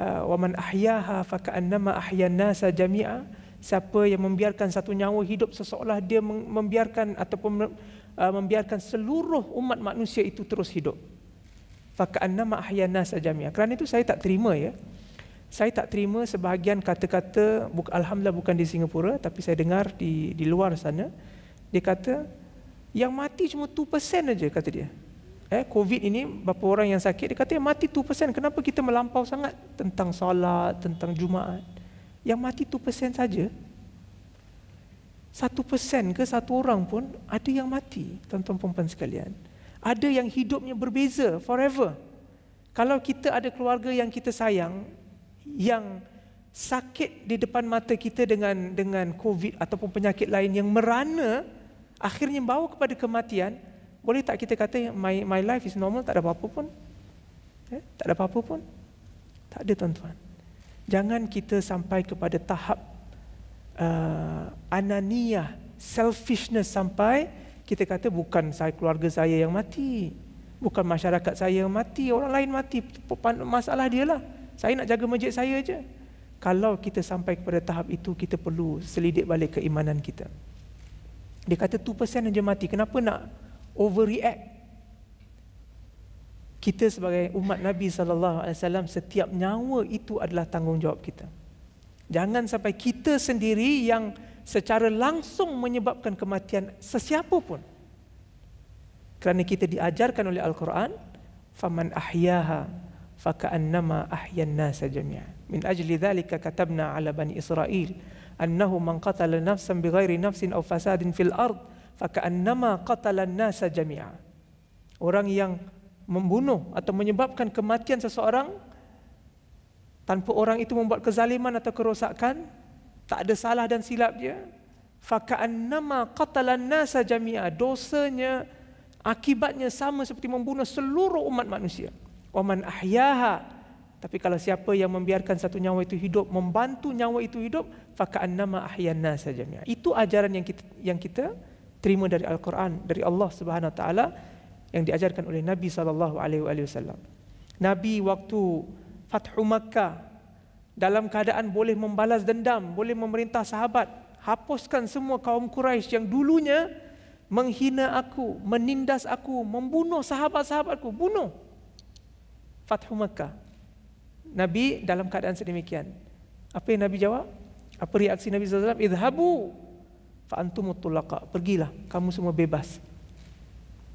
wa man ahyaha faka'annama ahyan nasa jami'ah, siapa yang membiarkan satu nyawa hidup seseolah dia membiarkan ataupun uh, membiarkan seluruh umat manusia itu terus hidup. Ahyana saja sajamia. Kerana itu saya tak terima ya. Saya tak terima sebahagian kata-kata, Alhamdulillah bukan di Singapura, tapi saya dengar di, di luar sana, dia kata, yang mati cuma 2% saja, kata dia. Eh, Covid ini, berapa orang yang sakit, dia kata yang mati 2%, kenapa kita melampau sangat tentang salat, tentang Jumaat. Yang mati 2% saja. 1% ke satu orang pun ada yang mati, tuan-tuan perempuan sekalian. Ada yang hidupnya berbeza forever. Kalau kita ada keluarga yang kita sayang yang sakit di depan mata kita dengan dengan COVID ataupun penyakit lain yang merana akhirnya bawa kepada kematian, boleh tak kita kata my my life is normal tak ada apa-apa pun? Eh, tak ada apa-apa pun. Tak ada tuan-tuan jangan kita sampai kepada tahap uh, ananiah, selfishness sampai kita kata bukan saya keluarga saya yang mati, bukan masyarakat saya yang mati, orang lain mati, masalah dia lah. Saya nak jaga masjid saya aja. Kalau kita sampai kepada tahap itu, kita perlu selidik balik keimanan kita. Dia kata 2% aja mati, kenapa nak overreact? kita sebagai umat Nabi sallallahu alaihi wasallam setiap nyawa itu adalah tanggungjawab kita. Jangan sampai kita sendiri yang secara langsung menyebabkan kematian sesiapa pun. Kerana kita diajarkan oleh Al-Quran, faman ahyaha faka'annama ahyan nasa jami'a. Min ajli dhalika katabna ala bani Israel, annahu man qatala nafsan bighairi nafsin aw fasadin fil ard, faka'annama qatala nasa jami'a. Orang yang membunuh atau menyebabkan kematian seseorang tanpa orang itu membuat kezaliman atau kerosakan tak ada salah dan silap dia faka'an nama qatalan nasa jami'a dosanya akibatnya sama seperti membunuh seluruh umat manusia wa man ahyaha tapi kalau siapa yang membiarkan satu nyawa itu hidup membantu nyawa itu hidup faka'an nama ahyan nasa jami'a itu ajaran yang kita yang kita terima dari al-Quran dari Allah Subhanahu wa taala yang diajarkan oleh Nabi sallallahu alaihi wasallam. Nabi waktu Fathu Makkah dalam keadaan boleh membalas dendam, boleh memerintah sahabat, hapuskan semua kaum Quraisy yang dulunya menghina aku, menindas aku, membunuh sahabat-sahabatku, bunuh. Fathu Makkah. Nabi dalam keadaan sedemikian. Apa yang Nabi jawab? Apa reaksi Nabi sallallahu alaihi wasallam? Idhabu fa antumut tulaqa. Pergilah, kamu semua bebas.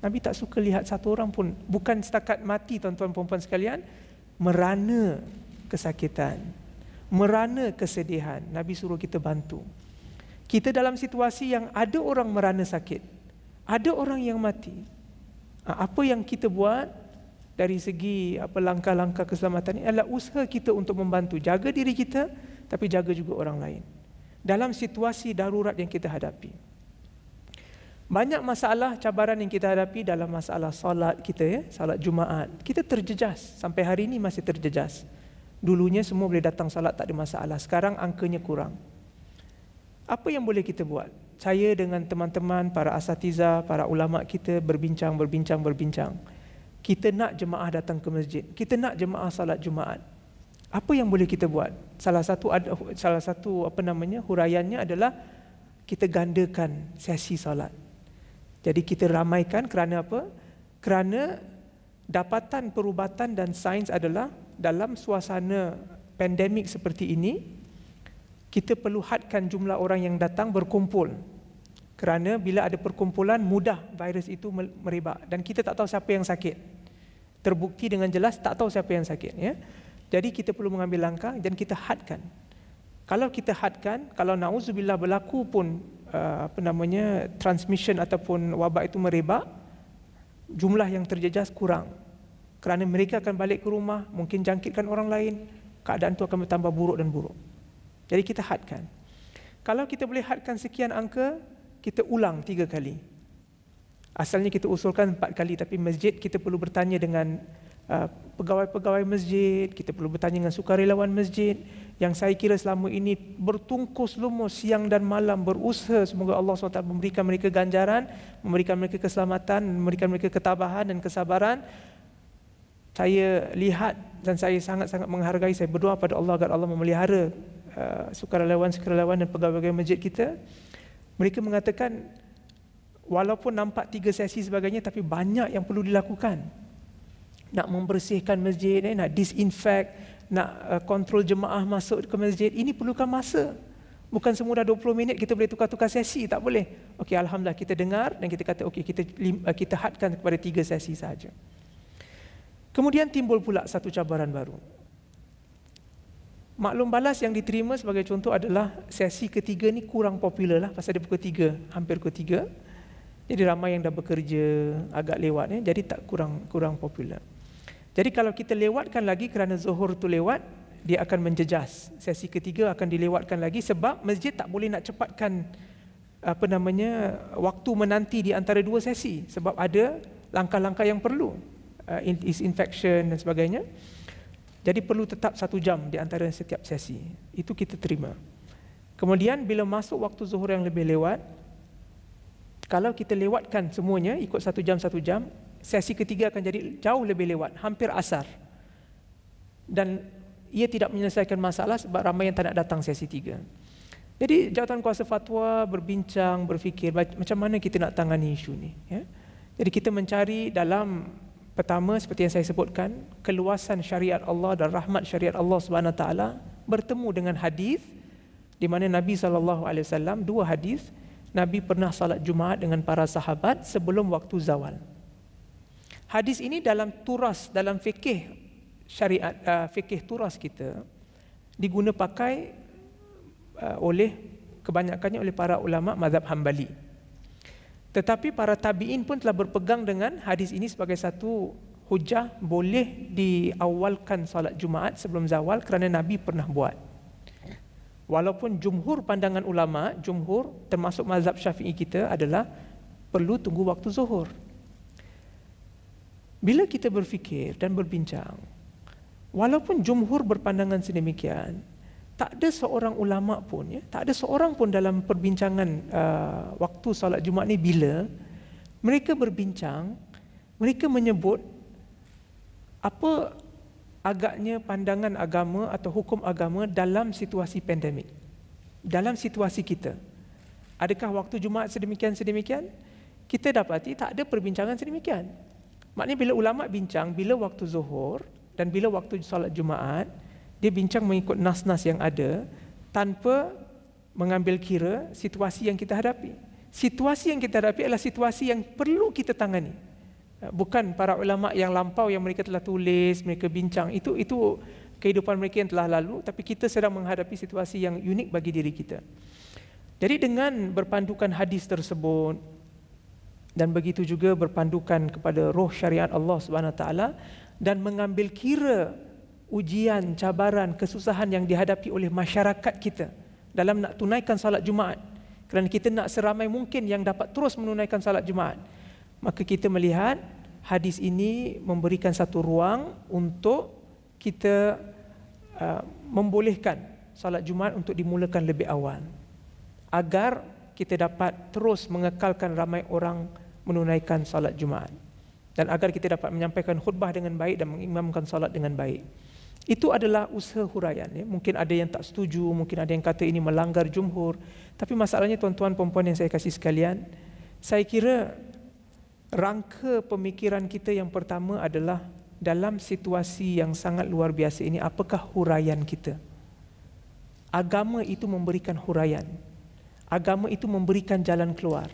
Nabi tak suka lihat satu orang pun bukan setakat mati tuan-tuan puan sekalian merana kesakitan merana kesedihan Nabi suruh kita bantu kita dalam situasi yang ada orang merana sakit ada orang yang mati ha, apa yang kita buat dari segi apa langkah-langkah keselamatan ini adalah usaha kita untuk membantu jaga diri kita tapi jaga juga orang lain dalam situasi darurat yang kita hadapi banyak masalah cabaran yang kita hadapi dalam masalah solat kita ya, solat Jumaat. Kita terjejas sampai hari ini masih terjejas. Dulunya semua boleh datang solat tak ada masalah. Sekarang angkanya kurang. Apa yang boleh kita buat? Saya dengan teman-teman para asatiza, para ulama kita berbincang, berbincang, berbincang. Kita nak jemaah datang ke masjid. Kita nak jemaah solat Jumaat. Apa yang boleh kita buat? Salah satu salah satu apa namanya huraiannya adalah kita gandakan sesi solat. Jadi kita ramaikan kerana apa? Kerana dapatan perubatan dan sains adalah dalam suasana pandemik seperti ini, kita perlu hadkan jumlah orang yang datang berkumpul. Kerana bila ada perkumpulan, mudah virus itu merebak. Dan kita tak tahu siapa yang sakit. Terbukti dengan jelas, tak tahu siapa yang sakit. Ya? Jadi kita perlu mengambil langkah dan kita hadkan. Kalau kita hadkan, kalau na'udzubillah berlaku pun Uh, apa namanya transmission ataupun wabak itu merebak jumlah yang terjejas kurang kerana mereka akan balik ke rumah mungkin jangkitkan orang lain keadaan itu akan bertambah buruk dan buruk jadi kita hadkan kalau kita boleh hadkan sekian angka kita ulang tiga kali asalnya kita usulkan empat kali tapi masjid kita perlu bertanya dengan Uh, pegawai-pegawai masjid, kita perlu bertanya dengan sukarelawan masjid yang saya kira selama ini bertungkus lumus siang dan malam berusaha semoga Allah SWT memberikan mereka ganjaran, memberikan mereka keselamatan, memberikan mereka ketabahan dan kesabaran. Saya lihat dan saya sangat-sangat menghargai, saya berdoa pada Allah agar Allah memelihara uh, sukarelawan-sukarelawan dan pegawai-pegawai masjid kita. Mereka mengatakan walaupun nampak tiga sesi sebagainya tapi banyak yang perlu dilakukan nak membersihkan masjid, eh, nak disinfect, nak uh, kontrol jemaah masuk ke masjid. Ini perlukan masa. Bukan semudah 20 minit kita boleh tukar-tukar sesi, tak boleh. Okey, alhamdulillah kita dengar dan kita kata okey, kita uh, kita hadkan kepada tiga sesi saja. Kemudian timbul pula satu cabaran baru. Maklum balas yang diterima sebagai contoh adalah sesi ketiga ni kurang popular lah pasal dia pukul tiga, hampir pukul tiga. Jadi ramai yang dah bekerja agak lewat ni, jadi tak kurang kurang popular. Jadi kalau kita lewatkan lagi kerana zuhur tu lewat, dia akan menjejas. Sesi ketiga akan dilewatkan lagi sebab masjid tak boleh nak cepatkan apa namanya waktu menanti di antara dua sesi sebab ada langkah-langkah yang perlu uh, is infection dan sebagainya. Jadi perlu tetap satu jam di antara setiap sesi. Itu kita terima. Kemudian bila masuk waktu zuhur yang lebih lewat, kalau kita lewatkan semuanya ikut satu jam satu jam, sesi ketiga akan jadi jauh lebih lewat, hampir asar. Dan ia tidak menyelesaikan masalah sebab ramai yang tak nak datang sesi tiga. Jadi jawatan kuasa fatwa berbincang, berfikir macam mana kita nak tangani isu ini. Ya? Jadi kita mencari dalam pertama seperti yang saya sebutkan keluasan syariat Allah dan rahmat syariat Allah swt bertemu dengan hadis di mana Nabi saw dua hadis Nabi pernah salat Jumaat dengan para sahabat sebelum waktu zawal. Hadis ini dalam turas dalam fikih syariat uh, fikih turas kita diguna pakai uh, oleh kebanyakannya oleh para ulama mazhab Hambali. Tetapi para tabi'in pun telah berpegang dengan hadis ini sebagai satu hujah boleh diawalkan salat Jumaat sebelum zawal kerana Nabi pernah buat. Walaupun jumhur pandangan ulama, jumhur termasuk mazhab Syafi'i kita adalah perlu tunggu waktu zuhur bila kita berfikir dan berbincang, walaupun jumhur berpandangan sedemikian, tak ada seorang ulama pun, ya, tak ada seorang pun dalam perbincangan uh, waktu salat Jumaat ni bila mereka berbincang, mereka menyebut apa agaknya pandangan agama atau hukum agama dalam situasi pandemik. Dalam situasi kita. Adakah waktu Jumaat sedemikian sedemikian? Kita dapati tak ada perbincangan sedemikian. Maknanya bila ulama bincang, bila waktu zuhur dan bila waktu solat Jumaat, dia bincang mengikut nas-nas yang ada tanpa mengambil kira situasi yang kita hadapi. Situasi yang kita hadapi adalah situasi yang perlu kita tangani. Eh, bukan para ulama yang lampau yang mereka telah tulis, mereka bincang. Itu itu kehidupan mereka yang telah lalu, tapi kita sedang menghadapi situasi yang unik bagi diri kita. Jadi dengan berpandukan hadis tersebut, dan begitu juga berpandukan kepada roh syariat Allah Subhanahu Wa Taala dan mengambil kira ujian, cabaran, kesusahan yang dihadapi oleh masyarakat kita dalam nak tunaikan salat Jumaat. Kerana kita nak seramai mungkin yang dapat terus menunaikan salat Jumaat. Maka kita melihat hadis ini memberikan satu ruang untuk kita uh, membolehkan salat Jumaat untuk dimulakan lebih awal agar kita dapat terus mengekalkan ramai orang menunaikan salat jumaat dan agar kita dapat menyampaikan khutbah dengan baik dan mengimamkan salat dengan baik. Itu adalah usaha huraian. Ya. Mungkin ada yang tak setuju, mungkin ada yang kata ini melanggar jumhur. Tapi masalahnya tuan-tuan, puan yang saya kasih sekalian, saya kira rangka pemikiran kita yang pertama adalah dalam situasi yang sangat luar biasa ini, apakah huraian kita? Agama itu memberikan huraian. Agama itu memberikan jalan keluar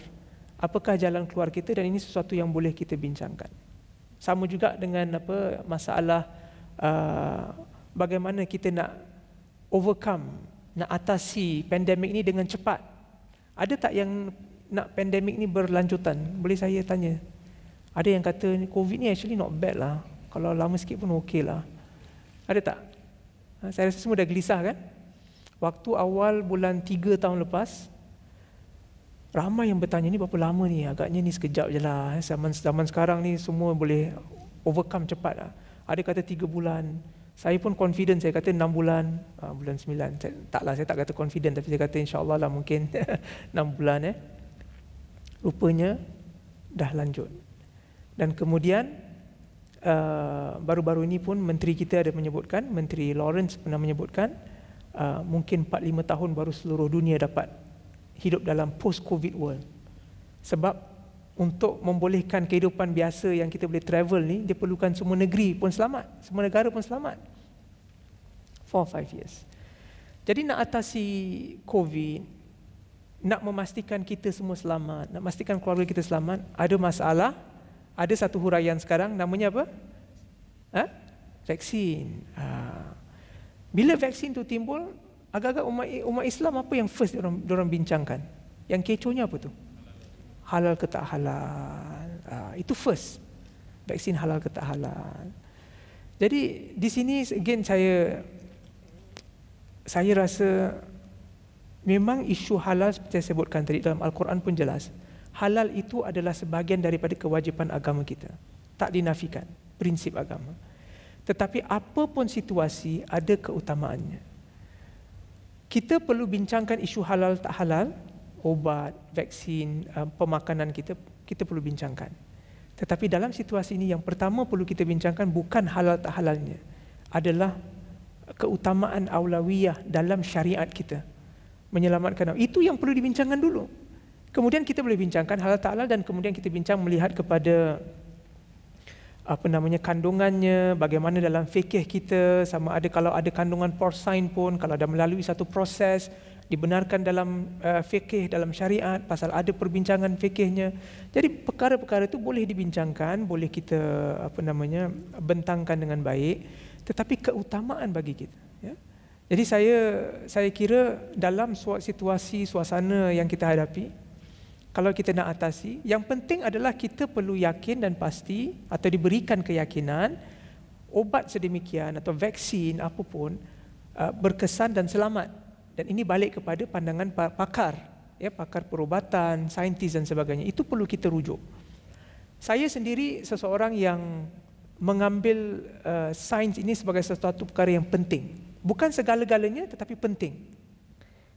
apakah jalan keluar kita dan ini sesuatu yang boleh kita bincangkan. Sama juga dengan apa masalah uh, bagaimana kita nak overcome, nak atasi pandemik ini dengan cepat. Ada tak yang nak pandemik ini berlanjutan? Boleh saya tanya? Ada yang kata COVID ni actually not bad lah. Kalau lama sikit pun okey lah. Ada tak? Ha, saya rasa semua dah gelisah kan? Waktu awal bulan tiga tahun lepas, Ramai yang bertanya ni berapa lama ni agaknya ni sekejap je lah eh, zaman, zaman sekarang ni semua boleh overcome cepat lah Ada kata 3 bulan Saya pun confident saya kata 6 bulan uh, Bulan 9 saya, Taklah saya tak kata confident tapi saya kata insyaAllah lah mungkin 6 bulan eh Rupanya dah lanjut Dan kemudian uh, Baru-baru ini pun menteri kita ada menyebutkan Menteri Lawrence pernah menyebutkan uh, Mungkin 4-5 tahun baru seluruh dunia dapat hidup dalam post-COVID world. Sebab untuk membolehkan kehidupan biasa yang kita boleh travel ni, dia perlukan semua negeri pun selamat, semua negara pun selamat. Four, five years. Jadi nak atasi COVID, nak memastikan kita semua selamat, nak memastikan keluarga kita selamat, ada masalah, ada satu huraian sekarang, namanya apa? Ha? Vaksin. Ha. Bila vaksin tu timbul, agak-agak umat, umat Islam apa yang first orang orang bincangkan? Yang kecohnya apa tu? Halal ke tak halal? Ha, itu first. Vaksin halal ke tak halal? Jadi di sini again saya saya rasa memang isu halal seperti saya sebutkan tadi dalam Al-Quran pun jelas. Halal itu adalah sebahagian daripada kewajipan agama kita. Tak dinafikan prinsip agama. Tetapi apapun situasi ada keutamaannya kita perlu bincangkan isu halal tak halal, obat, vaksin, eh, pemakanan kita, kita perlu bincangkan. Tetapi dalam situasi ini yang pertama perlu kita bincangkan bukan halal tak halalnya, adalah keutamaan awlawiyah dalam syariat kita. Menyelamatkan, itu yang perlu dibincangkan dulu. Kemudian kita boleh bincangkan halal tak halal dan kemudian kita bincang melihat kepada apa namanya kandungannya bagaimana dalam fikih kita sama ada kalau ada kandungan porcine pun kalau ada melalui satu proses dibenarkan dalam uh, fikih dalam syariat pasal ada perbincangan fikihnya jadi perkara-perkara itu boleh dibincangkan boleh kita apa namanya bentangkan dengan baik tetapi keutamaan bagi kita ya jadi saya saya kira dalam situasi suasana yang kita hadapi kalau kita nak atasi. Yang penting adalah kita perlu yakin dan pasti atau diberikan keyakinan obat sedemikian atau vaksin apapun uh, berkesan dan selamat. Dan ini balik kepada pandangan pakar, ya, pakar perubatan, saintis dan sebagainya. Itu perlu kita rujuk. Saya sendiri seseorang yang mengambil uh, sains ini sebagai sesuatu perkara yang penting. Bukan segala-galanya tetapi penting.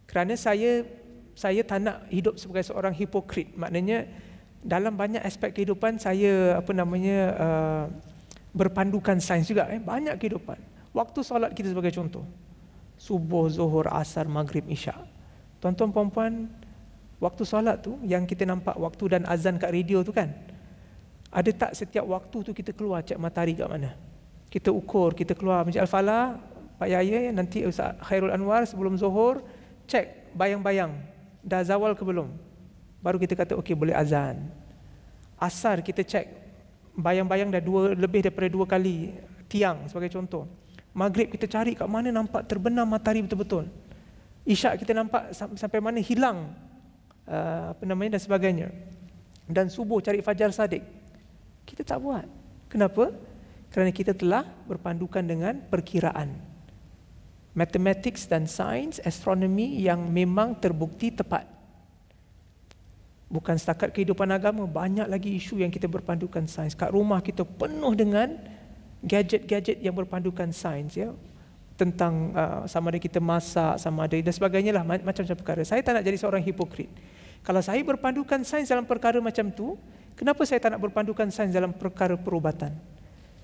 Kerana saya saya tak nak hidup sebagai seorang hipokrit. Maknanya dalam banyak aspek kehidupan saya apa namanya uh, berpandukan sains juga eh banyak kehidupan. Waktu solat kita sebagai contoh. Subuh, zuhur, asar, maghrib, isyak. Tuan-tuan puan-puan, waktu solat tu yang kita nampak waktu dan azan kat radio tu kan. Ada tak setiap waktu tu kita keluar cek matahari kat mana? Kita ukur, kita keluar Masjid Al-Falah, Pak Yaya nanti Ustaz Khairul Anwar sebelum zuhur cek bayang-bayang dah zawal ke belum? Baru kita kata okey boleh azan. Asar kita cek bayang-bayang dah dua lebih daripada dua kali tiang sebagai contoh. Maghrib kita cari kat mana nampak terbenam matahari betul-betul. Isyak kita nampak sampai mana hilang uh, apa namanya dan sebagainya. Dan subuh cari fajar sadiq. Kita tak buat. Kenapa? Kerana kita telah berpandukan dengan perkiraan. Matematik dan sains, astronomi yang memang terbukti tepat. Bukan setakat kehidupan agama, banyak lagi isu yang kita berpandukan sains. Kat rumah kita penuh dengan gadget-gadget yang berpandukan sains. Ya. Tentang uh, sama ada kita masak, sama ada dan sebagainya lah, macam-macam perkara. Saya tak nak jadi seorang hipokrit. Kalau saya berpandukan sains dalam perkara macam tu, kenapa saya tak nak berpandukan sains dalam perkara perubatan?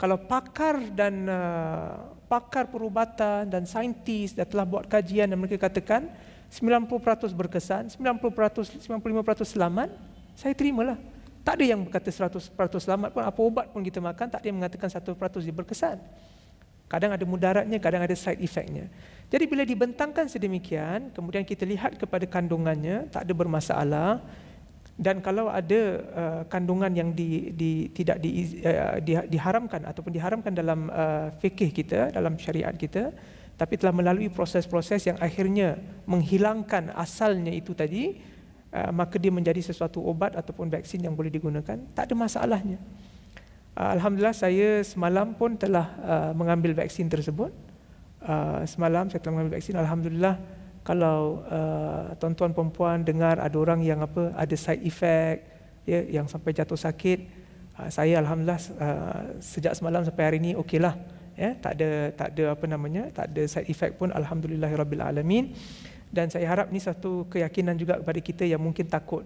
kalau pakar dan uh, pakar perubatan dan saintis dah telah buat kajian dan mereka katakan 90% berkesan, 90% 95% selamat, saya terimalah. Tak ada yang berkata 100% selamat pun apa ubat pun kita makan tak dia yang mengatakan 1% dia berkesan. Kadang ada mudaratnya, kadang ada side effectnya. Jadi bila dibentangkan sedemikian, kemudian kita lihat kepada kandungannya, tak ada bermasalah, dan kalau ada uh, kandungan yang di, di, tidak di, uh, diharamkan ataupun diharamkan dalam uh, fikih kita dalam syariat kita tapi telah melalui proses-proses yang akhirnya menghilangkan asalnya itu tadi uh, maka dia menjadi sesuatu obat ataupun vaksin yang boleh digunakan tak ada masalahnya uh, alhamdulillah saya semalam pun telah uh, mengambil vaksin tersebut uh, semalam saya telah mengambil vaksin alhamdulillah kalau uh, tuan-tuan perempuan dengar ada orang yang apa ada side effect ya yang sampai jatuh sakit uh, saya alhamdulillah uh, sejak semalam sampai hari ini okeylah ya tak ada tak ada apa namanya tak ada side effect pun alhamdulillahirabbil alamin dan saya harap ni satu keyakinan juga kepada kita yang mungkin takut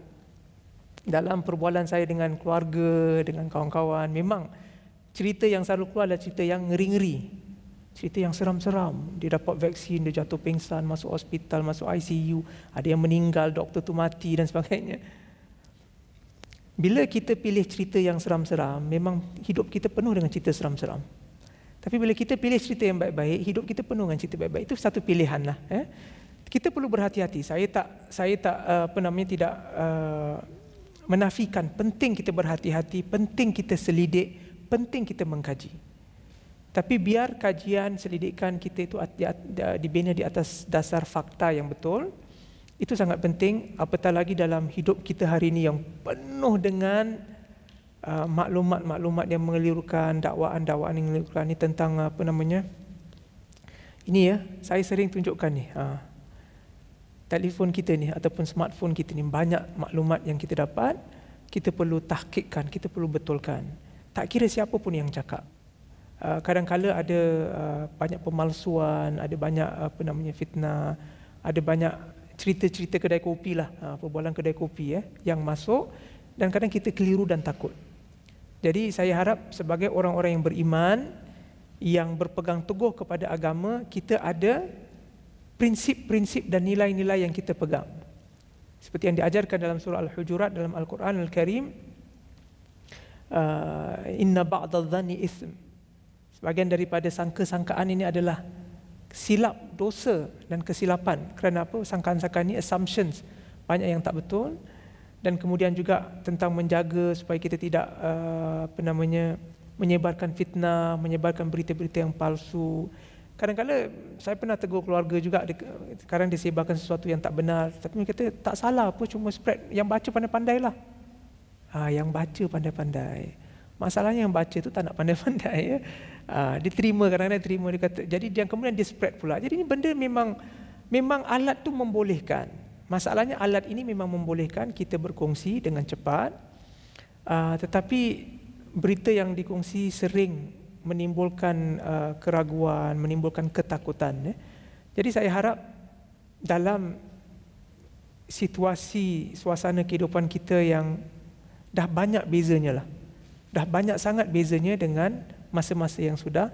dalam perbualan saya dengan keluarga dengan kawan-kawan memang cerita yang selalu keluar adalah cerita yang ngeri-ngeri Cerita yang seram-seram. Dia dapat vaksin, dia jatuh pingsan, masuk hospital, masuk ICU. Ada yang meninggal, doktor tu mati dan sebagainya. Bila kita pilih cerita yang seram-seram, memang hidup kita penuh dengan cerita seram-seram. Tapi bila kita pilih cerita yang baik-baik, hidup kita penuh dengan cerita baik-baik. Itu satu pilihan lah. Eh. Kita perlu berhati-hati. Saya tak, saya tak eh, apa namanya tidak eh, menafikan penting kita berhati-hati, penting kita selidik, penting kita mengkaji. Tapi biar kajian selidikan kita itu dibina di atas dasar fakta yang betul, itu sangat penting. Apatah lagi dalam hidup kita hari ini yang penuh dengan maklumat-maklumat yang mengelirukan dakwaan-dakwaan yang mengelirukan ini tentang apa namanya? Ini ya, saya sering tunjukkan ni. Ha. Telefon kita ni ataupun smartphone kita ni banyak maklumat yang kita dapat, kita perlu tahkikkan, kita perlu betulkan. Tak kira siapa pun yang cakap. Ah, kadang-kala ada uh, banyak pemalsuan, ada banyak uh, apa namanya fitnah, ada banyak cerita-cerita kedai kopi lah, uh, perbualan kedai kopi eh, yang masuk dan kadang kita keliru dan takut. Jadi saya harap sebagai orang-orang yang beriman, yang berpegang teguh kepada agama, kita ada prinsip-prinsip dan nilai-nilai yang kita pegang. Seperti yang diajarkan dalam surah Al-Hujurat dalam Al-Quran Al-Karim, uh, Inna ba'da dhani ism, Sebagian daripada sangka-sangkaan ini adalah silap, dosa dan kesilapan. Kerana apa? Sangkaan-sangkaan ini assumptions. Banyak yang tak betul. Dan kemudian juga tentang menjaga supaya kita tidak uh, apa namanya menyebarkan fitnah, menyebarkan berita-berita yang palsu. Kadang-kadang saya pernah tegur keluarga juga sekarang disebarkan sesuatu yang tak benar. Tapi mereka kata, tak salah apa, cuma spread. Yang baca pandai pandai lah. Ha, yang baca pandai-pandai. Masalahnya yang baca itu tak nak pandai-pandai. Ya. -pandai. Ah, dia terima kadang-kadang terima dia kata jadi dia kemudian dia spread pula jadi ini benda memang memang alat tu membolehkan masalahnya alat ini memang membolehkan kita berkongsi dengan cepat uh, tetapi berita yang dikongsi sering menimbulkan uh, keraguan menimbulkan ketakutan ya. jadi saya harap dalam situasi suasana kehidupan kita yang dah banyak bezanya lah dah banyak sangat bezanya dengan masa-masa yang sudah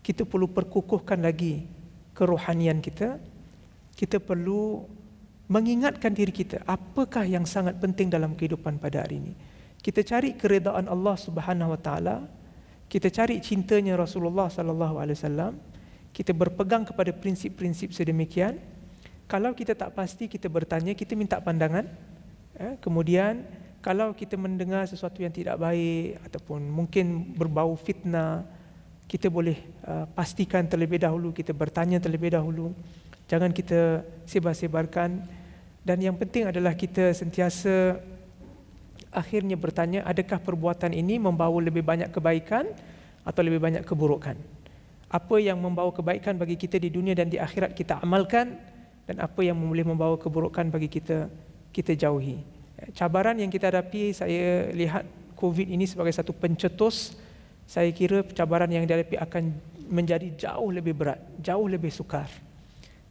kita perlu perkukuhkan lagi kerohanian kita kita perlu mengingatkan diri kita apakah yang sangat penting dalam kehidupan pada hari ini kita cari keredaan Allah Subhanahu wa taala kita cari cintanya Rasulullah sallallahu alaihi wasallam kita berpegang kepada prinsip-prinsip sedemikian kalau kita tak pasti kita bertanya kita minta pandangan eh, kemudian kalau kita mendengar sesuatu yang tidak baik ataupun mungkin berbau fitnah kita boleh uh, pastikan terlebih dahulu kita bertanya terlebih dahulu jangan kita sebar-sebarkan dan yang penting adalah kita sentiasa akhirnya bertanya adakah perbuatan ini membawa lebih banyak kebaikan atau lebih banyak keburukan apa yang membawa kebaikan bagi kita di dunia dan di akhirat kita amalkan dan apa yang boleh membawa keburukan bagi kita kita jauhi cabaran yang kita hadapi saya lihat covid ini sebagai satu pencetus saya kira cabaran yang dihadapi akan menjadi jauh lebih berat jauh lebih sukar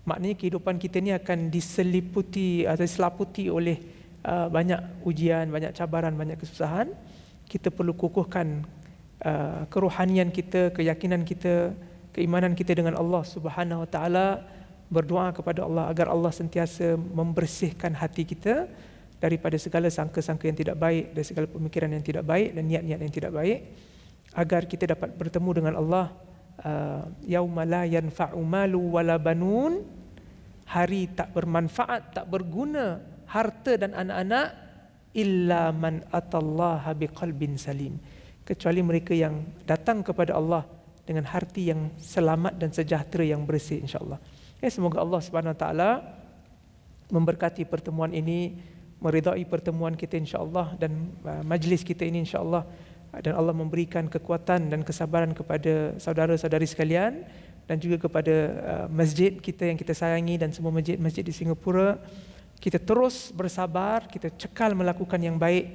maknanya kehidupan kita ini akan diseliputi atau diselaputi oleh uh, banyak ujian banyak cabaran banyak kesusahan kita perlu kukuhkan uh, kerohanian kita keyakinan kita keimanan kita dengan Allah Subhanahu wa taala berdoa kepada Allah agar Allah sentiasa membersihkan hati kita daripada segala sangka-sangka yang tidak baik, dari segala pemikiran yang tidak baik dan niat-niat yang tidak baik agar kita dapat bertemu dengan Allah uh, yauma la yanfa'u malu wala banun hari tak bermanfaat tak berguna harta dan anak-anak illa man atallaha biqalbin salim kecuali mereka yang datang kepada Allah dengan hati yang selamat dan sejahtera yang bersih insyaallah ya eh, semoga Allah Subhanahu taala memberkati pertemuan ini meridai pertemuan kita insyaallah dan uh, majlis kita ini insyaallah dan Allah memberikan kekuatan dan kesabaran kepada saudara-saudari sekalian dan juga kepada uh, masjid kita yang kita sayangi dan semua masjid-masjid di Singapura kita terus bersabar kita cekal melakukan yang baik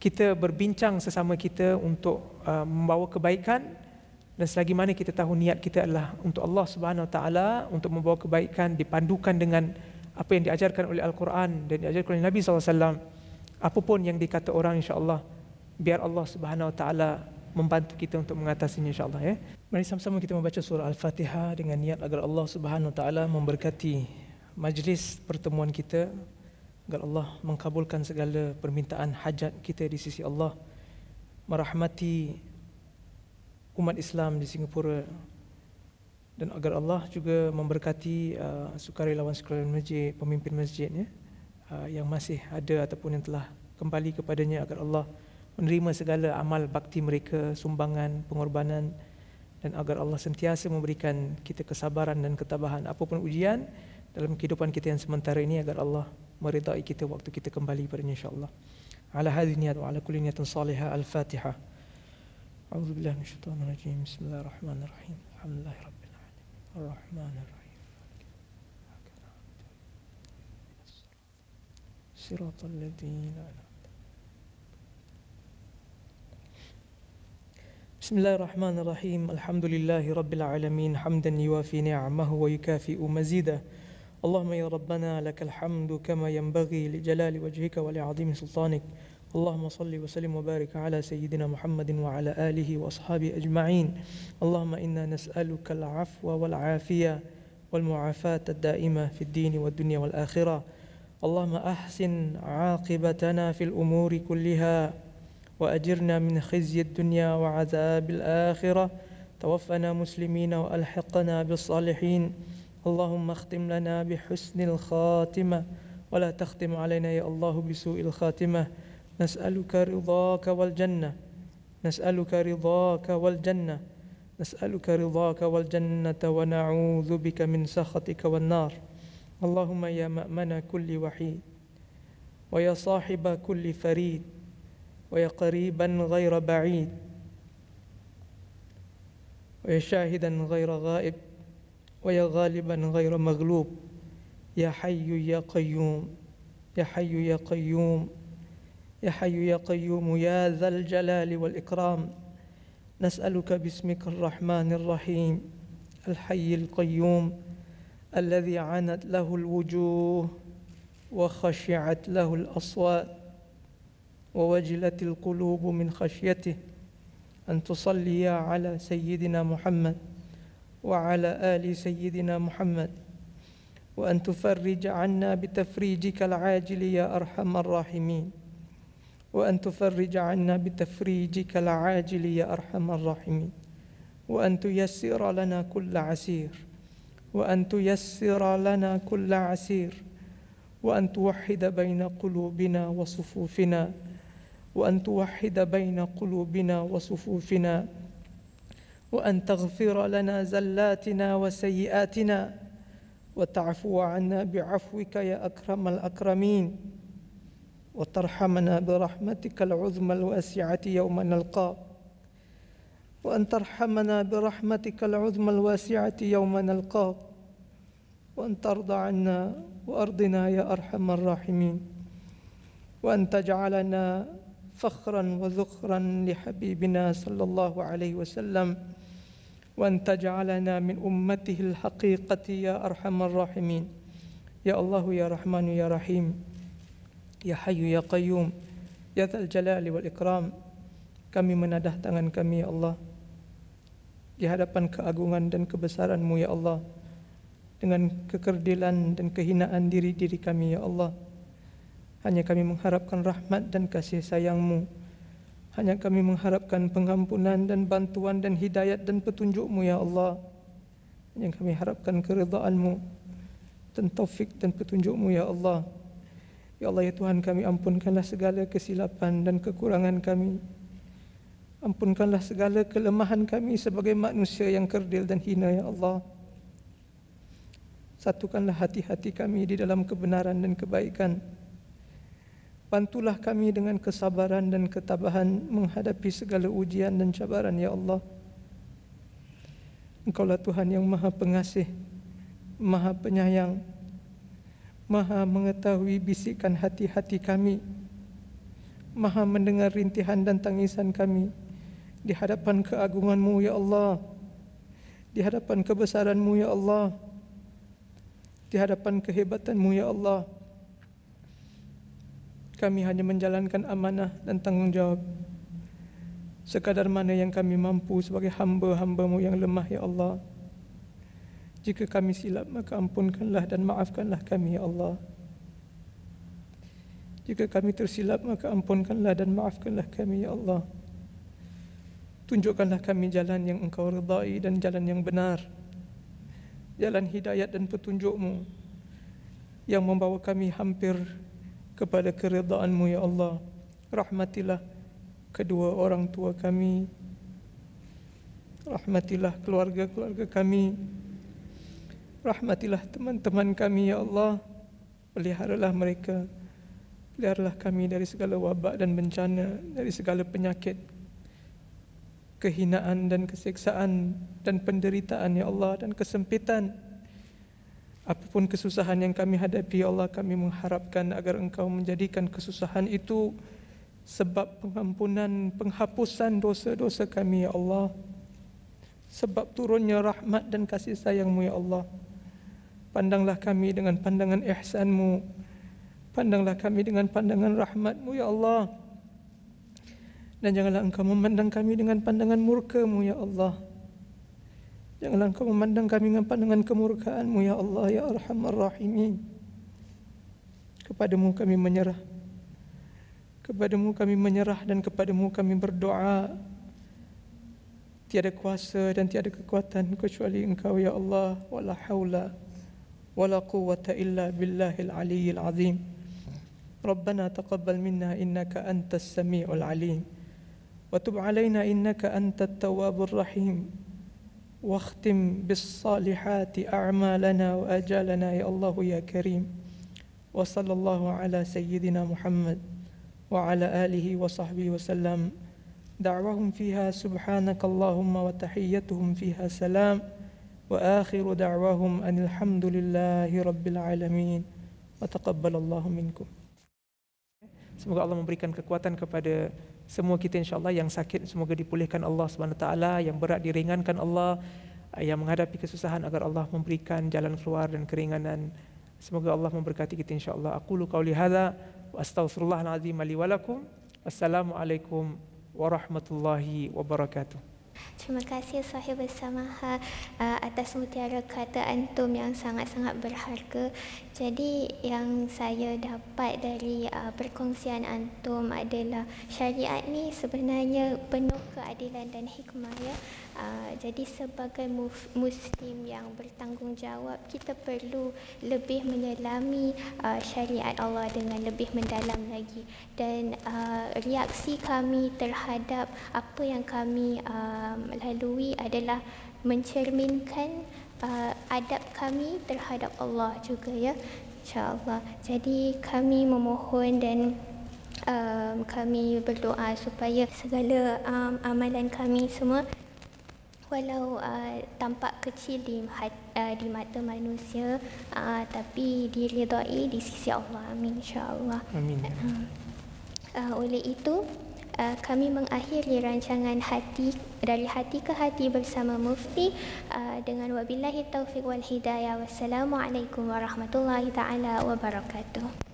kita berbincang sesama kita untuk uh, membawa kebaikan dan selagi mana kita tahu niat kita adalah untuk Allah Subhanahu Wa Taala untuk membawa kebaikan dipandukan dengan apa yang diajarkan oleh Al-Quran dan diajarkan oleh Nabi SAW. Apapun yang dikata orang insyaAllah, biar Allah Subhanahu Wa Taala membantu kita untuk mengatasinya insyaAllah. Ya. Mari sama-sama kita membaca surah Al-Fatihah dengan niat agar Allah Subhanahu Wa Taala memberkati majlis pertemuan kita. Agar Allah mengkabulkan segala permintaan hajat kita di sisi Allah. Merahmati umat Islam di Singapura dan agar Allah juga memberkati uh, sukarelawan sekalian masjid, pemimpin masjid ya, uh, yang masih ada ataupun yang telah kembali kepadanya agar Allah menerima segala amal bakti mereka, sumbangan, pengorbanan dan agar Allah sentiasa memberikan kita kesabaran dan ketabahan apapun ujian dalam kehidupan kita yang sementara ini agar Allah meridai kita waktu kita kembali kepadanya insyaAllah. Ala hadhi niyat wa ala kulli niyatin salihah al fatihah A'udhu billahi minasyaitanirrajim. Bismillahirrahmanirrahim. Alhamdulillahirrahmanirrahim. الرحمن الرحيم صراط الذين أنعمت بسم الله الرحمن الرحيم الحمد لله رب العالمين حمدا يوافي نعمه ويكافئ مزيده اللهم يا ربنا لك الحمد كما ينبغي لجلال وجهك ولعظيم سلطانك اللهم صل وسلم وبارك على سيدنا محمد وعلى آله وأصحابه أجمعين اللهم إنا نسألك العفو والعافية والمعافاة الدائمة في الدين والدنيا والآخرة اللهم أحسن عاقبتنا في الأمور كلها وأجرنا من خزي الدنيا وعذاب الآخرة توفنا مسلمين وألحقنا بالصالحين اللهم اختم لنا بحسن الخاتمة ولا تختم علينا يا الله بسوء الخاتمة نسألك رضاك والجنة نسألك رضاك والجنة نسألك رضاك والجنة ونعوذ بك من سخطك والنار اللهم يا مأمن كل وحيد ويا صاحب كل فريد ويا قريبا غير بعيد ويا شاهدا غير غائب ويا غالبا غير مغلوب يا حي يا قيوم يا حي يا قيوم يا حي يا قيوم يا ذا الجلال والإكرام نسألك باسمك الرحمن الرحيم الحي القيوم الذي عنت له الوجوه وخشعت له الأصوات ووجلت القلوب من خشيته أن تصلي على سيدنا محمد وعلى آل سيدنا محمد وأن تفرج عنا بتفريجك العاجل يا أرحم الراحمين وأن تفرج عنا بتفريجك العاجل يا أرحم الراحمين وأن تيسر لنا كل عسير وأن تيسر لنا كل عسير وأن توحد بين قلوبنا وصفوفنا وأن توحد بين قلوبنا وصفوفنا وأن تغفر لنا زلاتنا وسيئاتنا وتعفو عنا بعفوك يا أكرم الأكرمين وترحمنا برحمتك العظمى الواسعة يوم نلقاك وأن ترحمنا برحمتك العظمى الواسعة يوم نلقاك وأن ترضى عنا وأرضنا يا أرحم الراحمين وأن تجعلنا فخرا وذخرا لحبيبنا صلى الله عليه وسلم وأن تجعلنا من أمته الحقيقة يا أرحم الراحمين يا الله يا رحمن يا رحيم يا حي يا قيوم يا ذا الجلال والإكرام kami menadah tangan kami ya Allah di hadapan keagungan dan kebesaran-Mu ya Allah dengan kekerdilan dan kehinaan diri-diri kami ya Allah hanya kami mengharapkan rahmat dan kasih sayang-Mu hanya kami mengharapkan pengampunan dan bantuan dan hidayat dan petunjuk-Mu ya Allah yang kami harapkan keridaan-Mu dan taufik dan petunjuk-Mu ya Allah Ya Allah ya Tuhan kami ampunkanlah segala kesilapan dan kekurangan kami. Ampunkanlah segala kelemahan kami sebagai manusia yang kerdil dan hina ya Allah. Satukanlah hati-hati kami di dalam kebenaran dan kebaikan. Bantulah kami dengan kesabaran dan ketabahan menghadapi segala ujian dan cabaran ya Allah. Engkaulah Tuhan yang Maha Pengasih, Maha Penyayang. Maha mengetahui bisikan hati-hati kami. Maha mendengar rintihan dan tangisan kami di hadapan keagunganmu, Ya Allah. Di hadapan kebesaranmu, Ya Allah. Di hadapan kehebatanmu, Ya Allah. Kami hanya menjalankan amanah dan tanggungjawab sekadar mana yang kami mampu sebagai hamba-hambamu yang lemah, Ya Allah. Jika kami silap, maka ampunkanlah dan maafkanlah kami, Ya Allah. Jika kami tersilap, maka ampunkanlah dan maafkanlah kami, Ya Allah. Tunjukkanlah kami jalan yang engkau redai dan jalan yang benar. Jalan hidayat dan petunjukmu yang membawa kami hampir kepada keredaanmu, Ya Allah. Rahmatilah kedua orang tua kami. Rahmatilah keluarga-keluarga kami. Rahmatilah keluarga-keluarga kami. Rahmatilah teman-teman kami ya Allah. Peliharalah mereka. Peliharalah kami dari segala wabak dan bencana, dari segala penyakit, kehinaan dan keseksaan dan penderitaan ya Allah dan kesempitan. Apapun kesusahan yang kami hadapi ya Allah, kami mengharapkan agar Engkau menjadikan kesusahan itu sebab pengampunan, penghapusan dosa-dosa kami ya Allah. Sebab turunnya rahmat dan kasih sayangmu ya Allah. Pandanglah kami dengan pandangan ihsanmu Pandanglah kami dengan pandangan rahmatmu ya Allah Dan janganlah engkau memandang kami dengan pandangan murkamu ya Allah Janganlah engkau memandang kami dengan pandangan kemurkaanmu ya Allah ya Arhamar Rahimin Kepadamu kami menyerah Kepadamu kami menyerah dan kepadamu kami berdoa Tiada kuasa dan tiada kekuatan kecuali engkau ya Allah Wala hawla ولا قوة إلا بالله العلي العظيم ربنا تقبل منا إنك أنت السميع العليم وتب علينا إنك أنت التواب الرحيم واختم بالصالحات أعمالنا وأجالنا يا الله يا كريم وصلى الله على سيدنا محمد وعلى آله وصحبه وسلم دعوهم فيها سبحانك اللهم وتحيتهم فيها سلام واخر دعواهم أن الحمد لله رب العالمين وتقبل الله منكم Semoga Allah memberikan kekuatan kepada semua kita insyaAllah yang sakit semoga dipulihkan Allah SWT yang berat diringankan Allah yang menghadapi kesusahan agar Allah memberikan jalan keluar dan keringanan semoga Allah memberkati kita insyaAllah aku lukau lihada wa astaghfirullahaladzim alaikum assalamualaikum warahmatullahi wabarakatuh Terima kasih sahib bersama uh, atas mutiara kata antum yang sangat-sangat berharga. Jadi yang saya dapat dari uh, perkongsian antum adalah syariat ni sebenarnya penuh keadilan dan hikmah ya. Ah, jadi sebagai muslim yang bertanggungjawab kita perlu lebih menyelami uh, syariat Allah dengan lebih mendalam lagi dan uh, reaksi kami terhadap apa yang kami uh, lalui adalah mencerminkan uh, adab kami terhadap Allah juga ya insyaallah jadi kami memohon dan um, kami berdoa supaya segala um, amalan kami semua walau uh, tampak kecil di, uh, di mata manusia uh, tapi diridhai di sisi Allah amin insyaallah amin uh, oleh itu uh, kami mengakhiri rancangan hati dari hati ke hati bersama mufti uh, dengan wabillahi taufiq wal hidayah wassalamualaikum warahmatullahi taala wabarakatuh